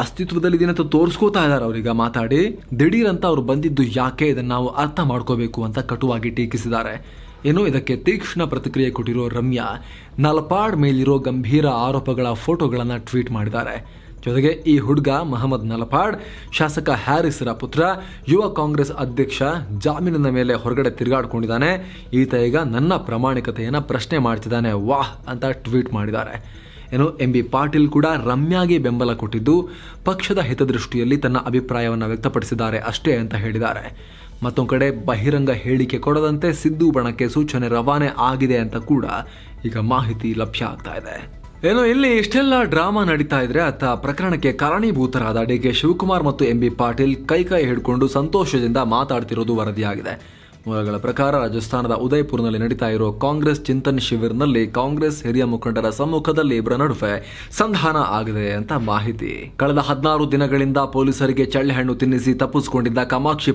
ಅಸ್ತಿತ್ವದಲ್ಲಿ ಅಂತ ತೋರಿಸ್ಕೋತಾ ಇದ್ದಾರೆ ಅವ್ರೀಗ ಮಾತಾಡಿ ದಿಢೀರ್ ಅಂತ ಅವ್ರು ಬಂದಿದ್ದು ಯಾಕೆ ಇದನ್ನು ನಾವು ಅರ್ಥ ಮಾಡ್ಕೋಬೇಕು ಅಂತ ಕಟುವಾಗಿ ಟೀಕಿಸಿದ್ದಾರೆ ಏನು ಇದಕ್ಕೆ ತೀಕ್ಷ್ಣ ಪ್ರತಿಕ್ರಿಯೆ ಕೊಟ್ಟಿರೋ ರಮ್ಯಾ ನಲಪಾಡ್ ಮೇಲಿರೋ ಗಂಭೀರ ಆರೋಪಗಳ ಫೋಟೋಗಳನ್ನು ಟ್ವೀಟ್ ಮಾಡಿದ್ದಾರೆ ಜೊತೆಗೆ ಈ ಹುಡುಗ ಮಹಮ್ಮದ್ ನಲಪಾಡ್ ಶಾಸಕ ಹ್ಯಾರಿಸ್ರ ಪುತ್ರ ಯುವ ಕಾಂಗ್ರೆಸ್ ಅಧ್ಯಕ್ಷ ಜಾಮೀನಿನ ಮೇಲೆ ಹೊರಗಡೆ ತಿರುಗಾಡ್ಕೊಂಡಿದ್ದಾನೆ ಈತ ಈಗ ನನ್ನ ಪ್ರಾಮಾಣಿಕತೆಯನ್ನು ಪ್ರಶ್ನೆ ಮಾಡ್ತಿದ್ದಾನೆ ವಾಹ್ ಅಂತ ಟ್ವೀಟ್ ಮಾಡಿದ್ದಾರೆ ಏನು ಎಂ ಬಿ ಪಾಟೀಲ್ ಕೂಡ ರಮ್ಯಾಗಿ ಬೆಂಬಲ ಕೊಟ್ಟಿದ್ದು ಪಕ್ಷದ ಹಿತದೃಷ್ಟಿಯಲ್ಲಿ ತನ್ನ ಅಭಿಪ್ರಾಯವನ್ನು ವ್ಯಕ್ತಪಡಿಸಿದ್ದಾರೆ ಅಷ್ಟೇ ಅಂತ ಹೇಳಿದ್ದಾರೆ ಮತ್ತೊಂದು ಕಡೆ ಬಹಿರಂಗ ಹೇಳಿಕೆ ಕೊಡದಂತೆ ಸಿದ್ದು ಬಣಕ್ಕೆ ಸೂಚನೆ ರವಾನೆ ಆಗಿದೆ ಅಂತ ಕೂಡ ಈಗ ಮಾಹಿತಿ ಲಭ್ಯ ಆಗ್ತಾ ಇದೆ ಏನೋ ಇಲ್ಲಿ ಇಷ್ಟೆಲ್ಲ ಡ್ರಾಮಾ ನಡೀತಾ ಇದ್ರೆ ಅತ್ತ ಪ್ರಕರಣಕ್ಕೆ ಕಾರಣೀಭೂತರಾದ ಡಿ ಕೆ ಶಿವಕುಮಾರ್ ಮತ್ತು ಎಂ ಬಿ ಪಾಟೀಲ್ ಕೈ ಕೈ ಹಿಡ್ಕೊಂಡು ಸಂತೋಷದಿಂದ ಮಾತಾಡ್ತಿರೋದು ವರದಿಯಾಗಿದೆ ಮೂಲಗಳ ಪ್ರಕಾರ ರಾಜಸ್ಥಾನದ ಉದಯ್ಪುರ್ನಲ್ಲಿ ನಡೀತಾ ಇರುವ ಕಾಂಗ್ರೆಸ್ ಚಿಂತನ್ ಶಿಬಿರ್ನಲ್ಲಿ ಕಾಂಗ್ರೆಸ್ ಹಿರಿಯ ಮುಖಂಡರ ಸಮ್ಮುಖದಲ್ಲಿ ಇಬ್ಬರ ನಡುವೆ ಸಂಧಾನ ಆಗಿದೆ ಅಂತ ಮಾಹಿತಿ ಕಳೆದ ಹದಿನಾರು ದಿನಗಳಿಂದ ಪೊಲೀಸರಿಗೆ ಚಳ್ಳೆಹಣ್ಣು ತಿನ್ನಿಸಿ ತಪ್ಪಿಸಿಕೊಂಡಿದ್ದ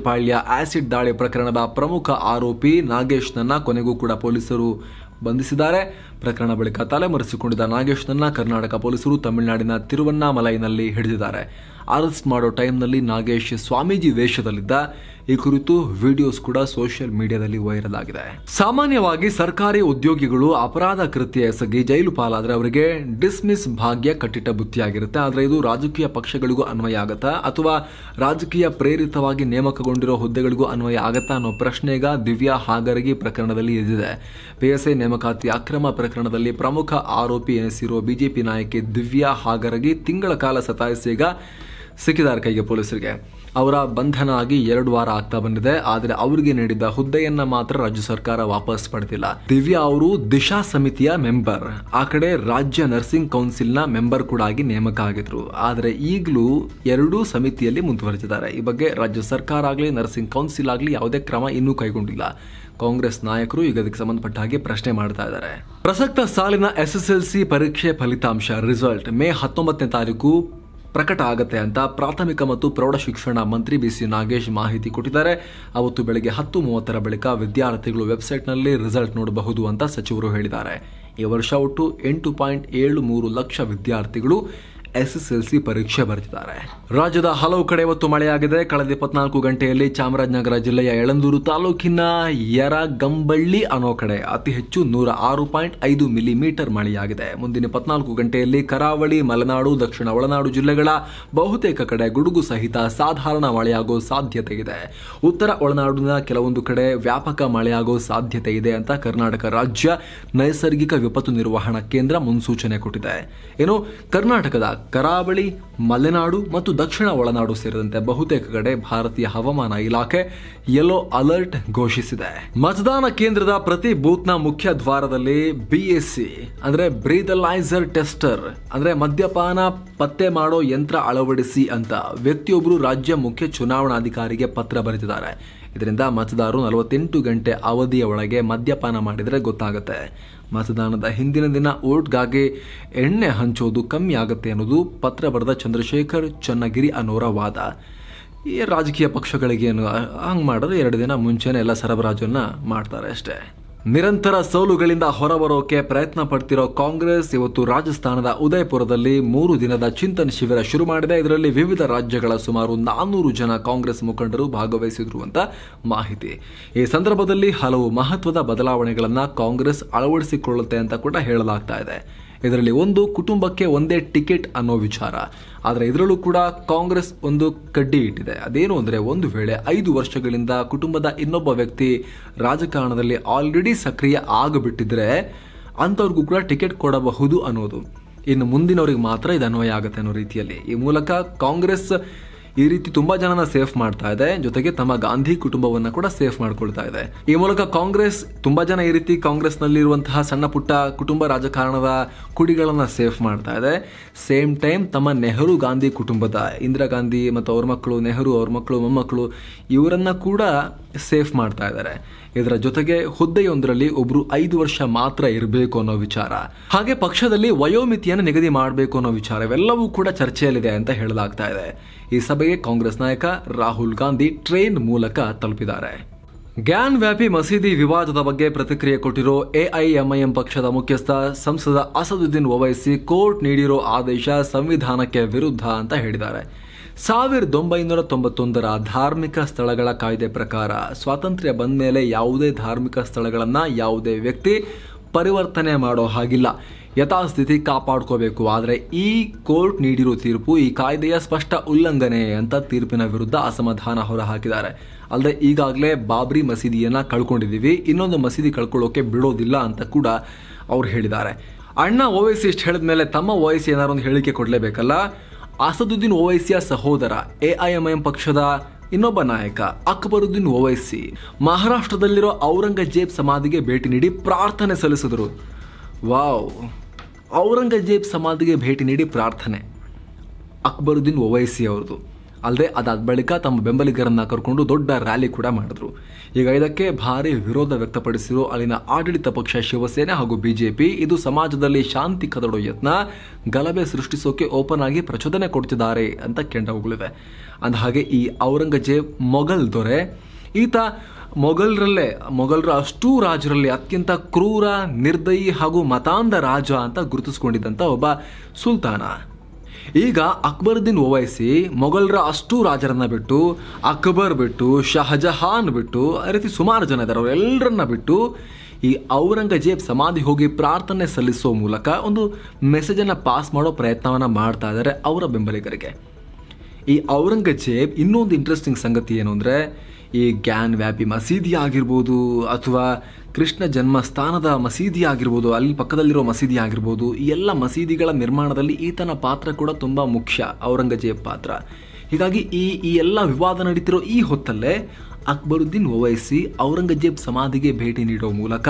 ಪಾಳ್ಯ ಆಸಿಡ್ ದಾಳಿ ಪ್ರಕರಣದ ಪ್ರಮುಖ ಆರೋಪಿ ನಾಗೇಶ್ನನ್ನ ಕೊನೆಗೂ ಕೂಡ ಪೊಲೀಸರು ಬಂಧಿಸಿದ್ದಾರೆ ಪ್ರಕರಣ ಬಳಿಕ ತಲೆಮರೆಸಿಕೊಂಡಿದ್ದ ನಾಗೇಶ್ನನ್ನ ಕರ್ನಾಟಕ ಪೊಲೀಸರು ತಮಿಳುನಾಡಿನ ತಿರುವನ್ನಾಮಲೈನಲ್ಲಿ ಹಿಡಿದಿದ್ದಾರೆ ಅರೆಸ್ಟ್ ಮಾಡೋ ಟೈಮ್ನಲ್ಲಿ ನಾಗೇಶ್ ಸ್ವಾಮೀಜಿ ವೇಷದಲ್ಲಿದ್ದ ಈ ಕುರಿತು ವಿಡಿಯೋಸ್ ಕೂಡ ಸೋಷಿಯಲ್ ಮೀಡಿಯಾದಲ್ಲಿ ವೈರಲ್ ಆಗಿದೆ ಸಾಮಾನ್ಯವಾಗಿ ಸರ್ಕಾರಿ ಉದ್ಯೋಗಿಗಳು ಅಪರಾಧ ಕೃತ್ಯ ಎಸಗಿ ಜೈಲು ಪಾಲಾದ್ರೆ ಅವರಿಗೆ ಡಿಸ್ಮಿಸ್ ಭಾಗ್ಯ ಕಟ್ಟಿಟ್ಟ ಬುತ್ತಿಯಾಗಿರುತ್ತೆ ಆದರೆ ಇದು ರಾಜಕೀಯ ಪಕ್ಷಗಳಿಗೂ ಅನ್ವಯ ಆಗುತ್ತಾ ಅಥವಾ ರಾಜಕೀಯ ಪ್ರೇರಿತವಾಗಿ ನೇಮಕಗೊಂಡಿರೋ ಹುದ್ದೆಗಳಿಗೂ ಅನ್ವಯ ಆಗತ್ತಾ ಅನ್ನೋ ಪ್ರಶ್ನೆಗ ದಿವ್ಯಾ ಹಾಗರಗಿ ಪ್ರಕರಣದಲ್ಲಿ ಎದ್ದಿದೆ ಪಿಎಸ್ಐ ನೇಮಕಾತಿ ಅಕ್ರಮ ಪ್ರಕರಣದಲ್ಲಿ ಪ್ರಮುಖ ಆರೋಪಿ ಎನಿಸಿರುವ ಬಿಜೆಪಿ ನಾಯಕಿ ದಿವ್ಯಾ ಹಾಗರಗಿ ತಿಂಗಳ ಕಾಲ ಸತಾಯಿಸಿ ಈಗ ಸಿಕ್ಕಿದ್ದಾರೆ ಕೈಗೆ ಪೊಲೀಸರಿಗೆ ಅವರ ಬಂಧನ ಆಗಿ ಎರಡು ವಾರ ಆಗ್ತಾ ಬಂದಿದೆ ಆದರೆ ಅವರಿಗೆ ನೀಡಿದ್ದ ಹುದ್ದೆಯನ್ನ ಮಾತ್ರ ರಾಜ್ಯ ಸರ್ಕಾರ ವಾಪಸ್ ಪಡೆದಿಲ್ಲ ದಿವ್ಯಾ ಅವರು ದಿಶಾ ಸಮಿತಿಯ ಮೆಂಬರ್ ಆ ಕಡೆ ರಾಜ್ಯ ನರ್ಸಿಂಗ್ ಕೌನ್ಸಿಲ್ನ ಮೆಂಬರ್ ಕೂಡ ಆಗಿ ನೇಮಕ ಆಗಿದ್ರು ಆದರೆ ಈಗಲೂ ಎರಡೂ ಸಮಿತಿಯಲ್ಲಿ ಮುಂದುವರೆದಿದ್ದಾರೆ ಈ ಬಗ್ಗೆ ರಾಜ್ಯ ಸರ್ಕಾರ ಆಗಲಿ ನರ್ಸಿಂಗ್ ಕೌನ್ಸಿಲ್ ಆಗಲಿ ಯಾವುದೇ ಕ್ರಮ ಇನ್ನೂ ಕೈಗೊಂಡಿಲ್ಲ ಕಾಂಗ್ರೆಸ್ ನಾಯಕರು ಈಗ ಅದಕ್ಕೆ ಸಂಬಂಧಪಟ್ಟ ಹಾಗೆ ಪ್ರಶ್ನೆ ಮಾಡ್ತಾ ಇದ್ದಾರೆ ಪ್ರಸಕ್ತ ಸಾಲಿನ ಸಿ ಪರೀಕ್ಷೆ ಫಲಿತಾಂಶ ರಿಸಲ್ಟ್ ಮೇ ಹತ್ತೊಂಬತ್ತನೇ ತಾರೀಕು ಪ್ರಕಟ ಆಗುತ್ತೆ ಅಂತ ಪ್ರಾಥಮಿಕ ಮತ್ತು ಪ್ರೌಢ ಶಿಕ್ಷಣ ಮಂತ್ರಿ ಬಿ ಸಿ ನಾಗೇಶ್ ಮಾಹಿತಿ ಕೊಟ್ಟಿದ್ದಾರೆ ಅವತ್ತು ಬೆಳಗ್ಗೆ ಹತ್ತು ಮೂವತ್ತರ ಬಳಿಕ ವಿದ್ಯಾರ್ಥಿಗಳು ವೆಬ್ಸೈಟ್ನಲ್ಲಿ ರಿಸಲ್ಟ್ ನೋಡಬಹುದು ಅಂತ ಸಚಿವರು ಹೇಳಿದ್ದಾರೆ ಈ ವರ್ಷ ಒಟ್ಟು ಎಂಟು ಪಾಯಿಂಟ್ ಏಳು ಮೂರು ಲಕ್ಷ ವಿದ್ಯಾರ್ಥಿಗಳು ಎಸ್ಎಸ್ಎಲ್ಸಿ ಪರೀಕ್ಷೆ ಬರೆದಿದ್ದಾರೆ ರಾಜ್ಯದ ಹಲವು ಕಡೆ ಇವತ್ತು ಮಳೆಯಾಗಿದೆ ಕಳೆದ ಇಪ್ಪತ್ನಾಲ್ಕು ಗಂಟೆಯಲ್ಲಿ ಚಾಮರಾಜನಗರ ಜಿಲ್ಲೆಯ ಯಳಂದೂರು ತಾಲೂಕಿನ ಯರಗಂಬಳ್ಳಿ ಅನ್ನೋ ಕಡೆ ಅತಿ ಹೆಚ್ಚು ನೂರ ಆರು ಪಾಯಿಂಟ್ ಐದು ಮಿಲಿಮೀಟರ್ ಮಳೆಯಾಗಿದೆ ಮುಂದಿನ ಇಪ್ಪತ್ನಾಲ್ಕು ಗಂಟೆಯಲ್ಲಿ ಕರಾವಳಿ ಮಲೆನಾಡು ದಕ್ಷಿಣ ಒಳನಾಡು ಜಿಲ್ಲೆಗಳ ಬಹುತೇಕ ಕಡೆ ಗುಡುಗು ಸಹಿತ ಸಾಧಾರಣ ಮಳೆಯಾಗೋ ಸಾಧ್ಯತೆ ಇದೆ ಉತ್ತರ ಒಳನಾಡಿನ ಕೆಲವೊಂದು ಕಡೆ ವ್ಯಾಪಕ ಮಳೆಯಾಗೋ ಸಾಧ್ಯತೆ ಇದೆ ಅಂತ ಕರ್ನಾಟಕ ರಾಜ್ಯ ನೈಸರ್ಗಿಕ ವಿಪತ್ತು ನಿರ್ವಹಣಾ ಕೇಂದ್ರ ಮುನ್ಸೂಚನೆ ಕೊಟ್ಟಿದೆ ಏನು ಕರ್ನಾಟಕದ ಕರಾವಳಿ ಮಲೆನಾಡು ಮತ್ತು ದಕ್ಷಿಣ ಒಳನಾಡು ಸೇರಿದಂತೆ ಬಹುತೇಕ ಕಡೆ ಭಾರತೀಯ ಹವಾಮಾನ ಇಲಾಖೆ ಯೆಲ್ಲೋ ಅಲರ್ಟ್ ಘೋಷಿಸಿದೆ ಮತದಾನ ಕೇಂದ್ರದ ಪ್ರತಿ ಬೂತ್ನ ಮುಖ್ಯ ದ್ವಾರದಲ್ಲಿ ಬಿಎಸ್ಸಿ ಅಂದ್ರೆ ಬ್ರೀದಲೈಸರ್ ಟೆಸ್ಟರ್ ಅಂದ್ರೆ ಮದ್ಯಪಾನ ಪತ್ತೆ ಮಾಡೋ ಯಂತ್ರ ಅಳವಡಿಸಿ ಅಂತ ವ್ಯಕ್ತಿಯೊಬ್ಬರು ರಾಜ್ಯ ಮುಖ್ಯ ಚುನಾವಣಾಧಿಕಾರಿಗೆ ಪತ್ರ ಬರೆದಿದ್ದಾರೆ ಇದರಿಂದ ಮತದಾರರು ನಲವತ್ತೆಂಟು ಗಂಟೆ ಅವಧಿಯ ಒಳಗೆ ಮದ್ಯಪಾನ ಮಾಡಿದರೆ ಗೊತ್ತಾಗುತ್ತೆ ಮತದಾನದ ಹಿಂದಿನ ದಿನ ಓಟ್ಗಾಗಿ ಎಣ್ಣೆ ಹಂಚೋದು ಕಮ್ಮಿ ಆಗುತ್ತೆ ಅನ್ನೋದು ಪತ್ರ ಬರೆದ ಚಂದ್ರಶೇಖರ್ ಚನ್ನಗಿರಿ ಅನ್ನೋರ ವಾದ ಈ ರಾಜಕೀಯ ಏನು ಹಂಗೆ ಮಾಡಿದ್ರೆ ಎರಡು ದಿನ ಮುಂಚೆನೇ ಎಲ್ಲ ಸರಬರಾಜನ್ನು ಮಾಡ್ತಾರೆ ಅಷ್ಟೇ ನಿರಂತರ ಸೋಲುಗಳಿಂದ ಹೊರಬರೋಕೆ ಪ್ರಯತ್ನ ಪಡ್ತಿರೋ ಕಾಂಗ್ರೆಸ್ ಇವತ್ತು ರಾಜಸ್ಥಾನದ ಉದಯಪುರದಲ್ಲಿ ಮೂರು ದಿನದ ಚಿಂತನ ಶಿಬಿರ ಶುರು ಮಾಡಿದೆ ಇದರಲ್ಲಿ ವಿವಿಧ ರಾಜ್ಯಗಳ ಸುಮಾರು ನಾನ್ನೂರು ಜನ ಕಾಂಗ್ರೆಸ್ ಮುಖಂಡರು ಭಾಗವಹಿಸಿದ್ರು ಅಂತ ಮಾಹಿತಿ ಈ ಸಂದರ್ಭದಲ್ಲಿ ಹಲವು ಮಹತ್ವದ ಬದಲಾವಣೆಗಳನ್ನು ಕಾಂಗ್ರೆಸ್ ಅಳವಡಿಸಿಕೊಳ್ಳುತ್ತೆ ಅಂತ ಕೂಡ ಹೇಳಲಾಗ್ತಾ ಇದೆ ಇದರಲ್ಲಿ ಒಂದು ಕುಟುಂಬಕ್ಕೆ ಒಂದೇ ಟಿಕೆಟ್ ಅನ್ನೋ ವಿಚಾರ ಆದರೆ ಇದರಲ್ಲೂ ಕೂಡ ಕಾಂಗ್ರೆಸ್ ಒಂದು ಕಡ್ಡಿ ಇಟ್ಟಿದೆ ಅದೇನು ಅಂದರೆ ಒಂದು ವೇಳೆ ಐದು ವರ್ಷಗಳಿಂದ ಕುಟುಂಬದ ಇನ್ನೊಬ್ಬ ವ್ಯಕ್ತಿ ರಾಜಕಾರಣದಲ್ಲಿ ಆಲ್ರೆಡಿ ಸಕ್ರಿಯ ಆಗಿಬಿಟ್ಟಿದ್ರೆ ಅಂಥವ್ರಿಗೂ ಕೂಡ ಟಿಕೆಟ್ ಕೊಡಬಹುದು ಅನ್ನೋದು ಇನ್ನು ಮುಂದಿನವರಿಗೆ ಮಾತ್ರ ಇದು ಅನ್ವಯ ಆಗುತ್ತೆ ಅನ್ನೋ ರೀತಿಯಲ್ಲಿ ಈ ಮೂಲಕ ಕಾಂಗ್ರೆಸ್ ಈ ರೀತಿ ತುಂಬಾ ಜನನ ಸೇಫ್ ಮಾಡ್ತಾ ಇದೆ ಜೊತೆಗೆ ತಮ್ಮ ಗಾಂಧಿ ಕುಟುಂಬವನ್ನ ಕೂಡ ಸೇಫ್ ಮಾಡ್ಕೊಳ್ತಾ ಇದೆ ಈ ಮೂಲಕ ಕಾಂಗ್ರೆಸ್ ತುಂಬಾ ಜನ ಈ ರೀತಿ ಕಾಂಗ್ರೆಸ್ ನಲ್ಲಿರುವಂತಹ ಸಣ್ಣ ಪುಟ್ಟ ಕುಟುಂಬ ರಾಜಕಾರಣದ ಕುಡಿಗಳನ್ನ ಸೇಫ್ ಮಾಡ್ತಾ ಇದೆ ಸೇಮ್ ಟೈಮ್ ತಮ್ಮ ನೆಹರು ಗಾಂಧಿ ಕುಟುಂಬದ ಇಂದಿರಾ ಗಾಂಧಿ ಮತ್ತು ಅವ್ರ ಮಕ್ಕಳು ನೆಹರು ಅವ್ರ ಮಕ್ಕಳು ಮೊಮ್ಮಕ್ಕಳು ಇವರನ್ನ ಕೂಡ ಸೇಫ್ ಮಾಡ್ತಾ ಇದ್ದಾರೆ ಇದರ ಜೊತೆಗೆ ಹುದ್ದೆಯೊಂದರಲ್ಲಿ ಒಬ್ರು ಐದು ವರ್ಷ ಮಾತ್ರ ಇರಬೇಕು ಅನ್ನೋ ವಿಚಾರ ಹಾಗೆ ಪಕ್ಷದಲ್ಲಿ ವಯೋಮಿತಿಯನ್ನು ನಿಗದಿ ಮಾಡಬೇಕು ಅನ್ನೋ ವಿಚಾರ ಇವೆಲ್ಲವೂ ಕೂಡ ಚರ್ಚೆಯಲ್ಲಿದೆ ಅಂತ ಹೇಳಲಾಗ್ತಾ ಇದೆ ಈ ಸಭೆಗೆ ಕಾಂಗ್ರೆಸ್ ನಾಯಕ ರಾಹುಲ್ ಗಾಂಧಿ ಟ್ರೈನ್ ಮೂಲಕ ತಲುಪಿದ್ದಾರೆ ಗ್ಯಾನ್ ವ್ಯಾಪಿ ಮಸೀದಿ ವಿವಾದದ ಬಗ್ಗೆ ಪ್ರತಿಕ್ರಿಯೆ ಕೊಟ್ಟಿರೋ ಎಐಎಂಐಎಂ ಪಕ್ಷದ ಮುಖ್ಯಸ್ಥ ಸಂಸದ ಅಸದುದ್ದೀನ್ ಒವೈಸಿ ಕೋರ್ಟ್ ನೀಡಿರೋ ಆದೇಶ ಸಂವಿಧಾನಕ್ಕೆ ವಿರುದ್ಧ ಅಂತ ಹೇಳಿದ್ದಾರೆ ಸಾವಿರದ ಒಂಬೈನೂರ ತೊಂಬತ್ತೊಂದರ ಧಾರ್ಮಿಕ ಸ್ಥಳಗಳ ಕಾಯ್ದೆ ಪ್ರಕಾರ ಸ್ವಾತಂತ್ರ್ಯ ಬಂದ ಮೇಲೆ ಯಾವುದೇ ಧಾರ್ಮಿಕ ಸ್ಥಳಗಳನ್ನು ಯಾವುದೇ ವ್ಯಕ್ತಿ ಪರಿವರ್ತನೆ ಮಾಡೋ ಹಾಗಿಲ್ಲ ಯಥಾಸ್ಥಿತಿ ಕಾಪಾಡ್ಕೋಬೇಕು ಆದರೆ ಈ ಕೋರ್ಟ್ ನೀಡಿರೋ ತೀರ್ಪು ಈ ಕಾಯ್ದೆಯ ಸ್ಪಷ್ಟ ಉಲ್ಲಂಘನೆ ಅಂತ ತೀರ್ಪಿನ ವಿರುದ್ಧ ಅಸಮಾಧಾನ ಹೊರಹಾಕಿದ್ದಾರೆ ಅಲ್ಲದೆ ಈಗಾಗಲೇ ಬಾಬ್ರಿ ಮಸೀದಿಯನ್ನು ಕಳ್ಕೊಂಡಿದ್ದೀವಿ ಇನ್ನೊಂದು ಮಸೀದಿ ಕಳ್ಕೊಳ್ಳೋಕೆ ಬಿಡೋದಿಲ್ಲ ಅಂತ ಕೂಡ ಅವ್ರು ಹೇಳಿದ್ದಾರೆ ಅಣ್ಣ ಓವೈಸಿ ಇಷ್ಟು ಹೇಳಿದ ಮೇಲೆ ತಮ್ಮ ವಯಸ್ಸು ಏನಾರೊಂದು ಒಂದು ಹೇಳಿಕೆ ಕೊಡಲೇಬೇಕಲ್ಲ ಅಸದುದ್ದೀನ್ ಓವೈಸಿಯ ಸಹೋದರ ಎಐಎಂಎಂ ಪಕ್ಷದ ಇನ್ನೊಬ್ಬ ನಾಯಕ ಅಕ್ಬರುದ್ದೀನ್ ಓವೈಸಿ ಮಹಾರಾಷ್ಟ್ರದಲ್ಲಿರೋ ಔರಂಗಜೇಬ್ ಸಮಾಧಿಗೆ ಭೇಟಿ ನೀಡಿ ಪ್ರಾರ್ಥನೆ ಸಲ್ಲಿಸಿದರು ವಾವ್ ಔರಂಗಜೇಬ್ ಸಮಾಧಿಗೆ ಭೇಟಿ ನೀಡಿ ಪ್ರಾರ್ಥನೆ ಅಕ್ಬರುದ್ದೀನ್ ಓವೈಸಿ ಅವ್ರದ್ದು ಅಲ್ಲದೆ ಅದಾದ ಬಳಿಕ ತಮ್ಮ ಬೆಂಬಲಿಗರನ್ನ ಕರ್ಕೊಂಡು ದೊಡ್ಡ ರ್ಯಾಲಿ ಕೂಡ ಮಾಡಿದ್ರು ಈಗ ಇದಕ್ಕೆ ಭಾರಿ ವಿರೋಧ ವ್ಯಕ್ತಪಡಿಸಿರುವ ಅಲ್ಲಿನ ಆಡಳಿತ ಪಕ್ಷ ಶಿವಸೇನೆ ಹಾಗೂ ಬಿಜೆಪಿ ಇದು ಸಮಾಜದಲ್ಲಿ ಶಾಂತಿ ಕದಡೋ ಯತ್ನ ಗಲಭೆ ಸೃಷ್ಟಿಸೋಕೆ ಓಪನ್ ಆಗಿ ಪ್ರಚೋದನೆ ಕೊಡ್ತಿದ್ದಾರೆ ಅಂತ ಕೆಂಡ ಅಂದ ಹಾಗೆ ಈ ಔರಂಗಜೇಬ್ ಮೊಘಲ್ ದೊರೆ ಈತ ಮೊಘಲರಲ್ಲೇ ಮೊಘಲರ ಅಷ್ಟೂ ರಾಜರಲ್ಲಿ ಅತ್ಯಂತ ಕ್ರೂರ ನಿರ್ದಯಿ ಹಾಗೂ ಮತಾಂಧ ರಾಜ ಅಂತ ಗುರುತಿಸಿಕೊಂಡಿದ್ದಂಥ ಒಬ್ಬ ಸುಲ್ತಾನ ಈಗ ಅಕ್ಬರುದ್ದೀನ್ ಓವೈಸಿ ಮೊಘಲ್ರ ಅಷ್ಟು ರಾಜರನ್ನ ಬಿಟ್ಟು ಅಕ್ಬರ್ ಬಿಟ್ಟು ಶಹಜಹಾನ್ ಬಿಟ್ಟು ಅದೇ ರೀತಿ ಸುಮಾರು ಜನ ಇದ್ದಾರೆ ಅವರೆಲ್ಲರನ್ನ ಬಿಟ್ಟು ಈ ಔರಂಗಜೇಬ್ ಸಮಾಧಿ ಹೋಗಿ ಪ್ರಾರ್ಥನೆ ಸಲ್ಲಿಸುವ ಮೂಲಕ ಒಂದು ಮೆಸೇಜನ್ನು ಪಾಸ್ ಮಾಡೋ ಪ್ರಯತ್ನವನ್ನು ಮಾಡ್ತಾ ಇದ್ದಾರೆ ಅವರ ಬೆಂಬಲಿಗರಿಗೆ ಈ ಔರಂಗಜೇಬ್ ಇನ್ನೊಂದು ಇಂಟ್ರೆಸ್ಟಿಂಗ್ ಸಂಗತಿ ಏನು ಅಂದರೆ ಈ ಗ್ಯಾನ್ ವ್ಯಾಪಿ ಮಸೀದಿ ಆಗಿರ್ಬೋದು ಅಥವಾ ಕೃಷ್ಣ ಜನ್ಮಸ್ಥಾನದ ಮಸೀದಿ ಆಗಿರ್ಬೋದು ಅಲ್ಲಿ ಪಕ್ಕದಲ್ಲಿರೋ ಮಸೀದಿ ಆಗಿರ್ಬೋದು ಈ ಎಲ್ಲ ಮಸೀದಿಗಳ ನಿರ್ಮಾಣದಲ್ಲಿ ಈತನ ಪಾತ್ರ ಕೂಡ ತುಂಬ ಮುಖ್ಯ ಔರಂಗಜೇಬ್ ಪಾತ್ರ ಹೀಗಾಗಿ ಈ ಈ ಎಲ್ಲ ವಿವಾದ ನಡೀತಿರೋ ಈ ಹೊತ್ತಲ್ಲೇ ಅಕ್ಬರುದ್ದೀನ್ ಓವೈಸಿ ಔರಂಗಜೇಬ್ ಸಮಾಧಿಗೆ ಭೇಟಿ ನೀಡೋ ಮೂಲಕ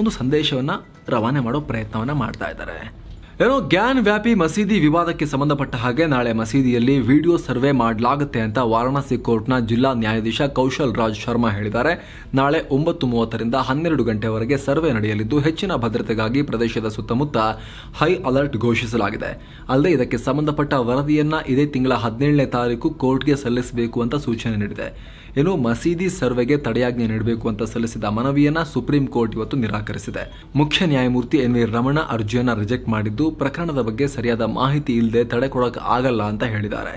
ಒಂದು ಸಂದೇಶವನ್ನು ರವಾನೆ ಮಾಡೋ ಪ್ರಯತ್ನವನ್ನು ಮಾಡ್ತಾ ಇದ್ದಾರೆ ಏನೋ ಗ್ಯಾನ್ ವ್ಯಾಪಿ ಮಸೀದಿ ವಿವಾದಕ್ಕೆ ಸಂಬಂಧಪಟ್ಟ ಹಾಗೆ ನಾಳೆ ಮಸೀದಿಯಲ್ಲಿ ವಿಡಿಯೋ ಸರ್ವೆ ಮಾಡಲಾಗುತ್ತೆ ಅಂತ ವಾರಾಣಸಿ ಕೋರ್ಟ್ನ ಜಿಲ್ಲಾ ನ್ಯಾಯಾಧೀಶ ಕೌಶಲ್ ರಾಜ್ ಶರ್ಮಾ ಹೇಳಿದ್ದಾರೆ ನಾಳೆ ಒಂಬತ್ತು ಮೂವತ್ತರಿಂದ ಹನ್ನೆರಡು ಗಂಟೆವರೆಗೆ ಸರ್ವೆ ನಡೆಯಲಿದ್ದು ಹೆಚ್ಚಿನ ಭದ್ರತೆಗಾಗಿ ಪ್ರದೇಶದ ಸುತ್ತಮುತ್ತ ಹೈ ಅಲರ್ಟ್ ಘೋಷಿಸಲಾಗಿದೆ ಅಲ್ಲದೆ ಇದಕ್ಕೆ ಸಂಬಂಧಪಟ್ಟ ವರದಿಯನ್ನ ಇದೇ ತಿಂಗಳ ಹದಿನೇಳನೇ ತಾರೀಕು ಕೋರ್ಟ್ಗೆ ಸಲ್ಲಿಸಬೇಕು ಅಂತ ಸೂಚನೆ ನೀಡಿದೆ ಏನು ಮಸೀದಿ ಸರ್ವೆಗೆ ತಡೆಯಾಜ್ಞೆ ನೀಡಬೇಕು ಅಂತ ಸಲ್ಲಿಸಿದ ಮನವಿಯನ್ನ ಸುಪ್ರೀಂ ಕೋರ್ಟ್ ಇವತ್ತು ನಿರಾಕರಿಸಿದೆ ಮುಖ್ಯ ನ್ಯಾಯಮೂರ್ತಿ ಎನ್ ವಿ ರಮಣ ಅರ್ಜಿಯನ್ನ ರಿಜೆಕ್ಟ್ ಮಾಡಿದ್ದು ಪ್ರಕರಣದ ಬಗ್ಗೆ ಸರಿಯಾದ ಮಾಹಿತಿ ಇಲ್ಲದೆ ತಡೆ ಕೊಡಕ್ ಆಗಲ್ಲ ಅಂತ ಹೇಳಿದ್ದಾರೆ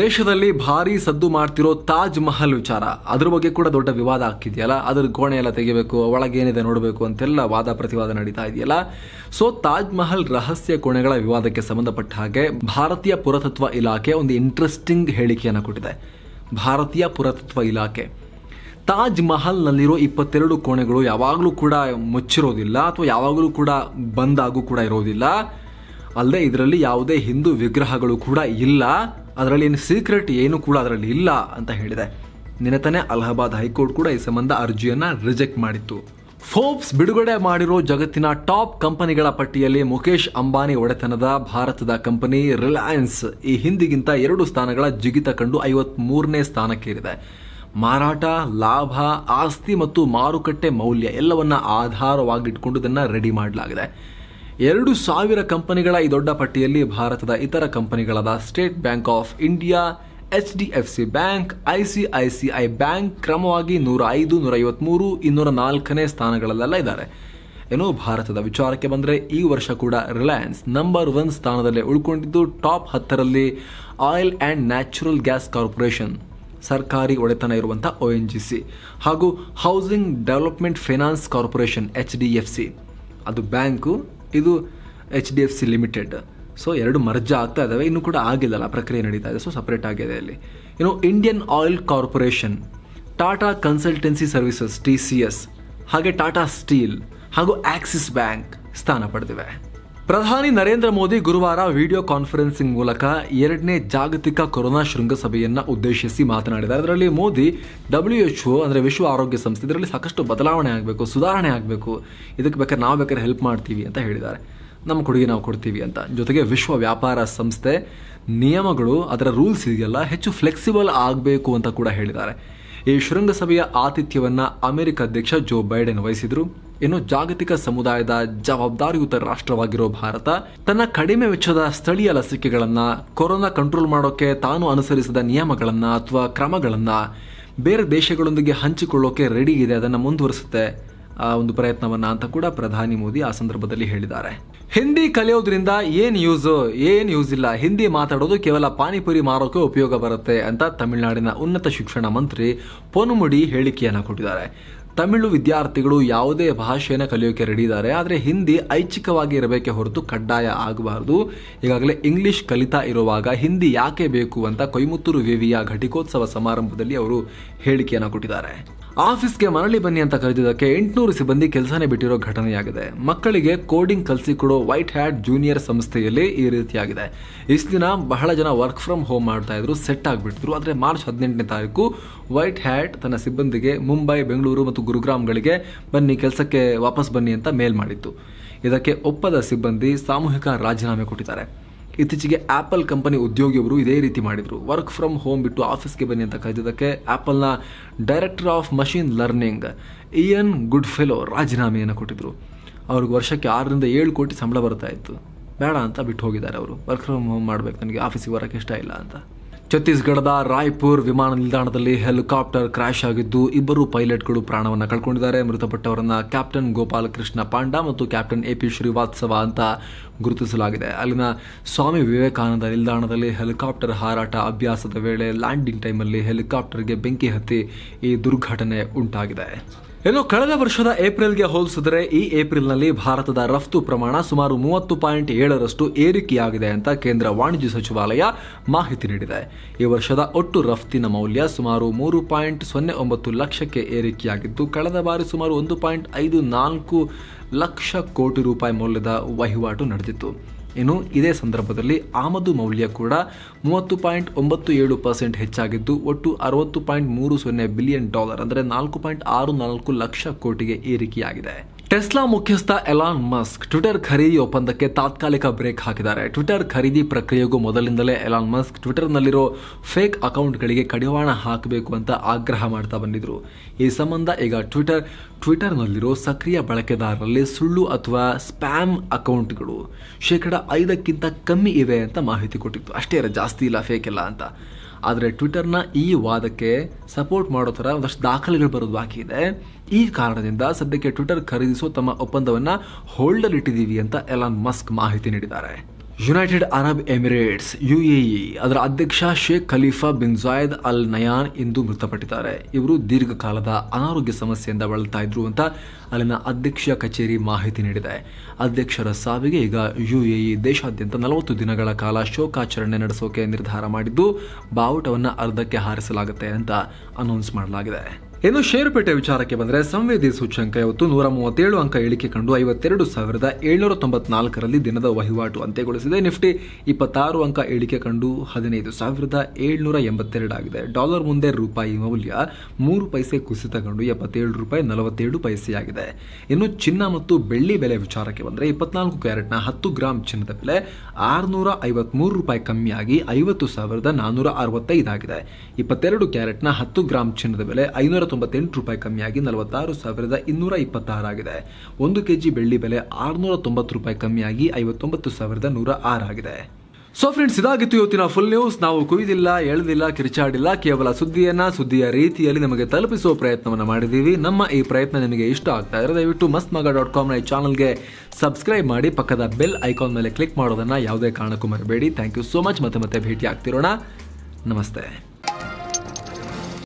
ದೇಶದಲ್ಲಿ ಭಾರಿ ಸದ್ದು ಮಾಡ್ತಿರೋ ತಾಜ್ ಮಹಲ್ ವಿಚಾರ ಅದ್ರ ಬಗ್ಗೆ ಕೂಡ ದೊಡ್ಡ ವಿವಾದ ಆಗ್ತಿದೆಯಲ್ಲ ಅದ್ರ ಕೋಣೆ ಎಲ್ಲ ತೆಗಿಬೇಕು ಒಳಗೇನಿದೆ ನೋಡಬೇಕು ಅಂತೆಲ್ಲ ವಾದ ಪ್ರತಿವಾದ ನಡೀತಾ ಇದೆಯಲ್ಲ ಸೊ ತಾಜ್ ಮಹಲ್ ರಹಸ್ಯ ಕೋಣೆಗಳ ವಿವಾದಕ್ಕೆ ಸಂಬಂಧಪಟ್ಟ ಹಾಗೆ ಭಾರತೀಯ ಪುರಾತತ್ವ ಇಲಾಖೆ ಒಂದು ಇಂಟ್ರೆಸ್ಟಿಂಗ್ ಹೇಳಿಕೆಯನ್ನು ಕೊಟ್ಟಿದೆ ಭಾರತೀಯ ಪುರಾತತ್ವ ಇಲಾಖೆ ತಾಜ್ ಮಹಲ್ನಲ್ಲಿರೋ ಇಪ್ಪತ್ತೆರಡು ಕೋಣೆಗಳು ಯಾವಾಗಲೂ ಕೂಡ ಮುಚ್ಚಿರೋದಿಲ್ಲ ಅಥವಾ ಯಾವಾಗಲೂ ಕೂಡ ಬಂದಾಗೂ ಕೂಡ ಇರೋದಿಲ್ಲ ಅಲ್ಲದೆ ಇದರಲ್ಲಿ ಯಾವುದೇ ಹಿಂದೂ ವಿಗ್ರಹಗಳು ಕೂಡ ಇಲ್ಲ ಅದರಲ್ಲಿ ಏನು ಸೀಕ್ರೆಟ್ ಏನು ಕೂಡ ಅದರಲ್ಲಿ ಇಲ್ಲ ಅಂತ ಹೇಳಿದೆ ನಿನ್ನೆ ತಾನೇ ಅಲಹಾಬಾದ್ ಹೈಕೋರ್ಟ್ ಕೂಡ ಈ ಸಂಬಂಧ ಅರ್ಜಿಯನ್ನು ರಿಜೆಕ್ಟ್ ಮಾಡಿತ್ತು ಫೋರ್ಬ್ಸ್ ಬಿಡುಗಡೆ ಮಾಡಿರೋ ಜಗತ್ತಿನ ಟಾಪ್ ಕಂಪನಿಗಳ ಪಟ್ಟಿಯಲ್ಲಿ ಮುಖೇಶ್ ಅಂಬಾನಿ ಒಡೆತನದ ಭಾರತದ ಕಂಪನಿ ರಿಲಯನ್ಸ್ ಈ ಹಿಂದಿಗಿಂತ ಎರಡು ಸ್ಥಾನಗಳ ಜಿಗಿತ ಕಂಡು ಐವತ್ ಮೂರನೇ ಸ್ಥಾನಕ್ಕೇರಿದೆ ಮಾರಾಟ ಲಾಭ ಆಸ್ತಿ ಮತ್ತು ಮಾರುಕಟ್ಟೆ ಮೌಲ್ಯ ಎಲ್ಲವನ್ನ ಆಧಾರವಾಗಿಟ್ಕೊಂಡು ಇದನ್ನು ರೆಡಿ ಮಾಡಲಾಗಿದೆ ಎರಡು ಸಾವಿರ ಕಂಪನಿಗಳ ಈ ದೊಡ್ಡ ಪಟ್ಟಿಯಲ್ಲಿ ಭಾರತದ ಇತರ ಕಂಪನಿಗಳಾದ State Bank of India H D F C bank I C I C I bank ಕ್ರಮವಾಗಿ ನೂರ ಐದು ನೂರ ಐವತ್ಮೂರು ಇನ್ನೂರ ನಾಲ್ಕನೇ ಸ್ಥಾನಗಳಲ್ಲೆಲ್ಲ ಇದ್ದಾರೆ ಏನು ಭಾರತದ ವಿಚಾರಕ್ಕೆ ಬಂದರೆ ಈ ವರ್ಷ ಕೂಡ ರಿಲಯನ್ಸ್ ನಂಬರ್ ಒನ್ ಸ್ಥಾನದಲ್ಲೇ ಉಳ್ಕೊಂಡಿದ್ದು ಟಾಪ್ ಹತ್ತರಲ್ಲಿ oil and natural gas corporation ಸರ್ಕಾರಿ ಒಡೆತನ ಇರುವಂಥ ಒ ಎನ್ ಜಿ ಸಿ ಹಾಗೂ housing development finance corporation H D F C ಅದು ಬ್ಯಾಂಕು ಇದು H D F C limited so ಎರಡು ಮರ್ಜ ಆಗ್ತಾ ಇದ್ದಾವೆ ಇನ್ನೂ ಕೂಡ ಆಗಿಲ್ಲಲ್ಲ ಪ್ರಕ್ರಿಯೆ ನಡೀತಾ ಇದೆ ಸೊ ಸಪ್ರೇಟ್ ಆಗಿದೆ ಅಲ್ಲಿ ಇನ್ನು Indian oil corporation Tata consultancy services T C S ಹಾಗೆ ಟಾಟಾ ಸ್ಟೀಲ್ ಹಾಗೂ ಆಕ್ಸಿಸ್ ಬ್ಯಾಂಕ್ ಸ್ಥಾನ ಪಡೆದಿವೆ ಪ್ರಧಾನಿ ನರೇಂದ್ರ ಮೋದಿ ಗುರುವಾರ ವಿಡಿಯೋ ಕಾನ್ಫರೆನ್ಸಿಂಗ್ ಮೂಲಕ ಎರಡನೇ ಜಾಗತಿಕ ಕೊರೋನಾ ಶೃಂಗಸಭೆಯನ್ನು ಉದ್ದೇಶಿಸಿ ಮಾತನಾಡಿದ್ದಾರೆ ಅದರಲ್ಲಿ ಮೋದಿ ಡಬ್ಲ್ಯೂ ಎಚ್ ಒ ಅಂದರೆ ವಿಶ್ವ ಆರೋಗ್ಯ ಸಂಸ್ಥೆ ಇದರಲ್ಲಿ ಸಾಕಷ್ಟು ಬದಲಾವಣೆ ಆಗಬೇಕು ಸುಧಾರಣೆ ಆಗಬೇಕು ಇದಕ್ಕೆ ಬೇಕಾದ್ರೆ ನಾವು ಬೇಕಾದ್ರೆ ಹೆಲ್ಪ್ ಮಾಡ್ತೀವಿ ಅಂತ ಹೇಳಿದ್ದಾರೆ ನಮ್ಮ ಕೊಡುಗೆ ನಾವು ಕೊಡ್ತೀವಿ ಅಂತ ಜೊತೆಗೆ ವಿಶ್ವ ವ್ಯಾಪಾರ ಸಂಸ್ಥೆ ನಿಯಮಗಳು ಅದರ ರೂಲ್ಸ್ ಇದೆಯಲ್ಲ ಹೆಚ್ಚು ಫ್ಲೆಕ್ಸಿಬಲ್ ಆಗಬೇಕು ಅಂತ ಕೂಡ ಹೇಳಿದ್ದಾರೆ ಈ ಶೃಂಗಸಭೆಯ ಆತಿಥ್ಯವನ್ನು ಅಮೆರಿಕ ಅಧ್ಯಕ್ಷ ಜೋ ಬೈಡೆನ್ ವಹಿಸಿದ್ರು ಇನ್ನು ಜಾಗತಿಕ ಸಮುದಾಯದ ಜವಾಬ್ದಾರಿಯುತ ರಾಷ್ಟ್ರವಾಗಿರೋ ಭಾರತ ತನ್ನ ಕಡಿಮೆ ವೆಚ್ಚದ ಸ್ಥಳೀಯ ಲಸಿಕೆಗಳನ್ನು ಕೊರೋನಾ ಕಂಟ್ರೋಲ್ ಮಾಡೋಕ್ಕೆ ತಾನು ಅನುಸರಿಸಿದ ನಿಯಮಗಳನ್ನು ಅಥವಾ ಕ್ರಮಗಳನ್ನು ಬೇರೆ ದೇಶಗಳೊಂದಿಗೆ ಹಂಚಿಕೊಳ್ಳೋಕೆ ರೆಡಿ ಇದೆ ಅದನ್ನು ಮುಂದುವರಿಸುತ್ತೆ ಆ ಒಂದು ಪ್ರಯತ್ನವನ್ನ ಅಂತ ಕೂಡ ಪ್ರಧಾನಿ ಮೋದಿ ಆ ಸಂದರ್ಭದಲ್ಲಿ ಹೇಳಿದ್ದಾರೆ ಹಿಂದಿ ಕಲಿಯೋದ್ರಿಂದ ಏನ್ ಯೂಸ್ ಏನ್ ಯೂಸ್ ಇಲ್ಲ ಹಿಂದಿ ಮಾತಾಡೋದು ಕೇವಲ ಪಾನಿಪುರಿ ಮಾರೋಕೆ ಉಪಯೋಗ ಬರುತ್ತೆ ಅಂತ ತಮಿಳುನಾಡಿನ ಉನ್ನತ ಶಿಕ್ಷಣ ಮಂತ್ರಿ ಪೊನ್ಮುಡಿ ಹೇಳಿಕೆಯನ್ನು ಕೊಟ್ಟಿದ್ದಾರೆ ತಮಿಳು ವಿದ್ಯಾರ್ಥಿಗಳು ಯಾವುದೇ ಭಾಷೆಯನ್ನು ಕಲಿಯೋಕೆ ರೆಡಿ ಇದ್ದಾರೆ ಆದರೆ ಹಿಂದಿ ಐಚ್ಛಿಕವಾಗಿ ಇರಬೇಕೆ ಹೊರತು ಕಡ್ಡಾಯ ಆಗಬಾರದು ಈಗಾಗಲೇ ಇಂಗ್ಲಿಷ್ ಕಲಿತಾ ಇರುವಾಗ ಹಿಂದಿ ಯಾಕೆ ಬೇಕು ಅಂತ ಕೊಯಮುತ್ತೂರು ವಿವಿಯ ಘಟಿಕೋತ್ಸವ ಸಮಾರಂಭದಲ್ಲಿ ಅವರು ಹೇಳಿಕೆಯನ್ನು ಕೊಟ್ಟಿದ್ದಾರೆ ಆಫೀಸ್ಗೆ ಮರಳಿ ಬನ್ನಿ ಅಂತ ಕರೆದಿದ್ದಕ್ಕೆ ಎಂಟುನೂರು ಸಿಬ್ಬಂದಿ ಕೆಲಸನೇ ಬಿಟ್ಟಿರೋ ಘಟನೆಯಾಗಿದೆ ಮಕ್ಕಳಿಗೆ ಕೋಡಿಂಗ್ ಕಲಿಸಿಕೊಡೋ ವೈಟ್ ಹ್ಯಾಟ್ ಜೂನಿಯರ್ ಸಂಸ್ಥೆಯಲ್ಲಿ ಈ ರೀತಿಯಾಗಿದೆ ಇಷ್ಟು ದಿನ ಬಹಳ ಜನ ವರ್ಕ್ ಫ್ರಮ್ ಹೋಮ್ ಮಾಡ್ತಾ ಇದ್ರು ಸೆಟ್ ಆಗಿಬಿಟ್ಟಿದ್ರು ಆದರೆ ಮಾರ್ಚ್ ಹದಿನೆಂಟನೇ ತಾರೀಕು ವೈಟ್ ಹ್ಯಾಟ್ ತನ್ನ ಸಿಬ್ಬಂದಿಗೆ ಮುಂಬೈ ಬೆಂಗಳೂರು ಮತ್ತು ಗುರುಗ್ರಾಮ್ಗಳಿಗೆ ಬನ್ನಿ ಕೆಲಸಕ್ಕೆ ವಾಪಸ್ ಬನ್ನಿ ಅಂತ ಮೇಲ್ ಮಾಡಿತ್ತು ಇದಕ್ಕೆ ಒಪ್ಪದ ಸಿಬ್ಬಂದಿ ಸಾಮೂಹಿಕ ರಾಜೀನಾಮೆ ಕೊಟ್ಟಿದ್ದಾರೆ ಇತ್ತೀಚೆಗೆ ಆಪಲ್ ಕಂಪನಿ ಉದ್ಯೋಗಿಯವರು ಇದೇ ರೀತಿ ಮಾಡಿದರು ವರ್ಕ್ ಫ್ರಮ್ ಹೋಮ್ ಬಿಟ್ಟು ಆಫೀಸ್ಗೆ ಬನ್ನಿ ಅಂತ ಕರೆದಿದ್ದಕ್ಕೆ ಆಪಲ್ನ director of machine learning Ian Goodfellow ರಾಜೀನಾಮೆಯನ್ನು ಕೊಟ್ಟಿದ್ದರು ಅವ್ರಿಗೆ ವರ್ಷಕ್ಕೆ ಆರರಿಂದ ಏಳು ಕೋಟಿ ಸಂಬಳ ಬರ್ತಾ ಇತ್ತು ಬೇಡ ಅಂತ ಬಿಟ್ಟು ಹೋಗಿದ್ದಾರೆ ಅವರು ವರ್ಕ್ ಫ್ರಮ್ ಹೋಮ್ ಮಾಡಬೇಕು ನನಗೆ ಆಫೀಸಿಗೆ ಬರೋಕ್ಕೆ ಇಷ್ಟ ಇಲ್ಲ ಅಂತ ಛತ್ತೀಸ್ಗಢದ ರಾಯ್ಪುರ್ ವಿಮಾನ ನಿಲ್ದಾಣದಲ್ಲಿ ಹೆಲಿಕಾಪ್ಟರ್ ಕ್ರಾಶ್ ಆಗಿದ್ದು ಇಬ್ಬರು ಪೈಲಟ್ಗಳು ಪ್ರಾಣವನ್ನು ಕಳ್ಕೊಂಡಿದ್ದಾರೆ ಮೃತಪಟ್ಟವರನ್ನ ಕ್ಯಾಪ್ಟನ್ ಗೋಪಾಲ ಕೃಷ್ಣ ಪಾಂಡ ಮತ್ತು ಕ್ಯಾಪ್ಟನ್ ಎ ಪಿ ಶ್ರೀವಾತ್ಸವ ಅಂತ ಗುರುತಿಸಲಾಗಿದೆ ಅಲ್ಲಿನ ಸ್ವಾಮಿ ವಿವೇಕಾನಂದ ನಿಲ್ದಾಣದಲ್ಲಿ ಹೆಲಿಕಾಪ್ಟರ್ ಹಾರಾಟ ಅಭ್ಯಾಸದ ವೇಳೆ ಲ್ಯಾಂಡಿಂಗ್ ಟೈಮಲ್ಲಿ ಹೆಲಿಕಾಪ್ಟರ್ಗೆ ಬೆಂಕಿ ಹತ್ತಿ ಈ ದುರ್ಘಟನೆ ಉಂಟಾಗಿದೆ ಇನ್ನು ಕಳೆದ ವರ್ಷದ ಏಪ್ರಿಲ್ಗೆ ಹೋಲಿಸಿದರೆ ಈ ಏಪ್ರಿಲ್ನಲ್ಲಿ ಭಾರತದ ರಫ್ತು ಪ್ರಮಾಣ ಸುಮಾರು ಮೂವತ್ತು ಪಾಯಿಂಟ್ ಏಳರಷ್ಟು ಏರಿಕೆಯಾಗಿದೆ ಅಂತ ಕೇಂದ್ರ ವಾಣಿಜ್ಯ ಸಚಿವಾಲಯ ಮಾಹಿತಿ ನೀಡಿದೆ ಈ ವರ್ಷದ ಒಟ್ಟು ರಫ್ತಿನ ಮೌಲ್ಯ ಸುಮಾರು ಮೂರು ಪಾಯಿಂಟ್ ಸೊನ್ನೆ ಒಂಬತ್ತು ಲಕ್ಷಕ್ಕೆ ಏರಿಕೆಯಾಗಿದ್ದು ಕಳೆದ ಬಾರಿ ಸುಮಾರು ಒಂದು ಪಾಯಿಂಟ್ ಐದು ನಾಲ್ಕು ಲಕ್ಷ ಕೋಟಿ ರೂಪಾಯಿ ಮೌಲ್ಯದ ವಹಿವಾಟು ನಡೆದಿತ್ತು ಇನ್ನು ಇದೇ ಸಂದರ್ಭದಲ್ಲಿ ಆಮದು ಮೌಲ್ಯ ಕೂಡ ಮೂವತ್ತು ಪಾಯಿಂಟ್ ಒಂಬತ್ತು ಏಳು ಪರ್ಸೆಂಟ್ ಹೆಚ್ಚಾಗಿದ್ದು ಒಟ್ಟು ಅರವತ್ತು ಪಾಯಿಂಟ್ ಮೂರು ಸೊನ್ನೆ ಬಿಲಿಯನ್ ಡಾಲರ್ ಅಂದರೆ ನಾಲ್ಕು ಪಾಯಿಂಟ್ ಆರು ನಾಲ್ಕು ಲಕ್ಷ ಕೋಟಿಗೆ ಏರಿಕೆಯಾಗಿದೆ ಟೆಸ್ಲಾ ಮುಖ್ಯಸ್ಥ ಎಲಾನ್ ಮಸ್ಕ್ ಟ್ವಿಟರ್ ಖರೀದಿ ಒಪ್ಪಂದಕ್ಕೆ ತಾತ್ಕಾಲಿಕ ಬ್ರೇಕ್ ಹಾಕಿದ್ದಾರೆ ಟ್ವಿಟರ್ ಖರೀದಿ ಪ್ರಕ್ರಿಯೆಗೂ ಮೊದಲಿಂದಲೇ ಎಲಾನ್ ಮಸ್ಕ್ ಟ್ವಿಟರ್ನಲ್ಲಿರೋ ಫೇಕ್ ಅಕೌಂಟ್ಗಳಿಗೆ ಕಡಿವಾಣ ಹಾಕಬೇಕು ಅಂತ ಆಗ್ರಹ ಮಾಡ್ತಾ ಬಂದಿದ್ರು ಈ ಸಂಬಂಧ ಈಗ ಟ್ವಿಟರ್ ಟ್ವಿಟರ್ನಲ್ಲಿರೋ ಸಕ್ರಿಯ ಬಳಕೆದಾರರಲ್ಲಿ ಸುಳ್ಳು ಅಥವಾ ಸ್ಪ್ಯಾಮ್ ಅಕೌಂಟ್ಗಳು ಶೇಕಡ ಐದಕ್ಕಿಂತ ಕಮ್ಮಿ ಇವೆ ಅಂತ ಮಾಹಿತಿ ಕೊಟ್ಟಿತ್ತು ಅಷ್ಟೇ ಜಾಸ್ತಿ ಇಲ್ಲ ಫೇಕ್ ಇಲ್ಲ ಅಂತ ಆದರೆ ಟ್ವಿಟರ್ನ ಈ ವಾದಕ್ಕೆ ಸಪೋರ್ಟ್ ಮಾಡೋ ಥರ ಒಂದಷ್ಟು ದಾಖಲೆಗಳು ಬರೋದು ಬಾಕಿ ಇದೆ ಈ ಕಾರಣದಿಂದ ಸದ್ಯಕ್ಕೆ ಟ್ವಿಟರ್ ಖರೀದಿಸೋ ತಮ್ಮ ಒಪ್ಪಂದವನ್ನು ಹೋಲ್ಡಲ್ಲಿಟ್ಟಿದ್ದೀವಿ ಅಂತ ಎಲಾನ್ ಮಸ್ಕ್ ಮಾಹಿತಿ ನೀಡಿದ್ದಾರೆ United Arab Emirates U A E ಅದರ ಅಧ್ಯಕ್ಷ Sheikh Khalifa bin Zayed Al Nahyan ಇಂದು ಮೃತಪಟ್ಟಿದ್ದಾರೆ ಇವರು ದೀರ್ಘಕಾಲದ ಅನಾರೋಗ್ಯ ಸಮಸ್ಯೆಯಿಂದ ಬಳಲ್ತಾ ಇದ್ರು ಅಂತ ಅಲ್ಲಿನ ಅಧ್ಯಕ್ಷ ಕಚೇರಿ ಮಾಹಿತಿ ನೀಡಿದೆ ಅಧ್ಯಕ್ಷರ ಸಾವಿಗೆ ಈಗ ಯು ಎ ಇ ದೇಶಾದ್ಯಂತ ನಲವತ್ತು ದಿನಗಳ ಕಾಲ ಶೋಕಾಚರಣೆ ನಡೆಸೋಕೆ ನಿರ್ಧಾರ ಮಾಡಿದ್ದು ಬಾವುಟವನ್ನು ಅರ್ಧಕ್ಕೆ ಹಾರಿಸಲಾಗುತ್ತೆ ಅಂತ ಅನೌನ್ಸ್ ಮಾಡಲಾಗಿದೆ ಇನ್ನು ಷೇರುಪೇಟೆ ವಿಚಾರಕ್ಕೆ ಬಂದರೆ ಸಂವೇದಿ ಸೂಚ್ಯಂಕ ಇವತ್ತು ನೂರ ಮೂವತ್ತೇಳು ಅಂಕ ಇಳಿಕೆ ಕಂಡು ಐವತ್ತೆರಡು ಸಾವಿರದ ಏಳ್ನೂರ ತೊಂಬತ್ನಾಲ್ಕರಲ್ಲಿ ದಿನದ ವಹಿವಾಟು ಅಂತ್ಯಗೊಳಿಸಿದೆ ನಿಫ್ಟಿ ಇಪ್ಪತ್ತಾರು ಅಂಕ ಇಳಿಕೆ ಕಂಡು ಹದಿನೈದು ಸಾವಿರದ ಏಳ್ನೂರ ಎಂಬತ್ತೆರಡಾಗಿದೆ ಡಾಲರ್ ಮುಂದೆ ರೂಪಾಯಿ ಮೌಲ್ಯ ಮೂರು ಪೈಸೆ ಕುಸಿತ ಕಂಡು ಎಪ್ಪತ್ತೇಳು ರೂಪಾಯಿ ನಲವತ್ತೇಳು ಪೈಸೆಯಾಗಿದೆ ಇನ್ನು ಚಿನ್ನ ಮತ್ತು ಬೆಳ್ಳಿ ಬೆಲೆ ವಿಚಾರಕ್ಕೆ ಬಂದರೆ ಇಪ್ಪತ್ನಾಲ್ಕು ಕ್ಯಾರೆಟ್ನ ಹತ್ತು ಗ್ರಾಂ ಚಿನ್ನದ ಬೆಲೆ ಆರುನೂರ ಐವತ್ಮೂರು ರೂಪಾಯಿ ಕಮ್ಮಿಯಾಗಿ ಐವತ್ತು ಸಾವಿರದ ನಾನ್ನೂರ ಅರವತ್ತೈದಾಗಿದೆ ಇಪ್ಪತ್ತೆರಡು ಕ್ಯಾರೆಟ್ನ ಹತ್ತು ಗ್ರಾಂ ಚಿನ್ನದ ಬೆಲೆ ಐನೂರ ತೊಂಬತ್ತೆಂಟು ರೂಪಾಯಿ ಕಮ್ಮಿಯಾಗಿ ನಲವತ್ತಾರು ಸಾವಿರದ ಇನ್ನೂರ ಇಪ್ಪತ್ತಾರಾಗಿದೆ ಒಂದು ಕೆಜಿ ಬೆಳ್ಳಿ ಬೆಲೆ ಆರುನೂರ ತೊಂಬತ್ತು ರೂಪಾಯಿ ಕಮ್ಮಿಯಾಗಿ ಐವತ್ತೊಂಬತ್ತು ಸಾವಿರದ ನೂರ ಆರಾಗಿದೆ ಸೊ ಫ್ರೆಂಡ್ಸ್ ಇದಾಗಿತ್ತು ಇವತ್ತಿನ ಫುಲ್ ನ್ಯೂಸ್ ನಾವು ಕುಯ್ದಿಲ್ಲ ಎಳೆದಿಲ್ಲ ಕಿರಿಚಾಡಿಲ್ಲ ಕೇವಲ ಸುದ್ದಿಯನ್ನ ಸುದ್ದಿಯ ರೀತಿಯಲ್ಲಿ ನಿಮಗೆ ತಲುಪಿಸುವ ಪ್ರಯತ್ನವನ್ನು ಮಾಡಿದ್ದೀವಿ ನಮ್ಮ ಈ ಪ್ರಯತ್ನ ನಿಮಗೆ ಇಷ್ಟ ಆಗ್ತಾ ಇದೆ ದಯವಿಟ್ಟು ಮಸ್ತ್ ಮಗ ಡಾಟ್ ಕಾಮ್ನ ಈ ಚಾನಲ್ಗೆ ಸಬ್ಸ್ಕ್ರೈಬ್ ಮಾಡಿ ಪಕ್ಕದ ಬೆಲ್ ಐಕಾನ್ ಮೇಲೆ ಕ್ಲಿಕ್ ಮಾಡೋದನ್ನು ಯಾವುದೇ ಕಾರಣಕ್ಕೂ ಮರಬೇಡಿ ಥ್ಯಾಂಕ್ ಯು ಸೋ ಮಚ್ ಮತ್ತೆ ಮತ್ತೆ ಭೇಟಿ ಆಗ್ತಿರೋಣ ನಮಸ್ತೆ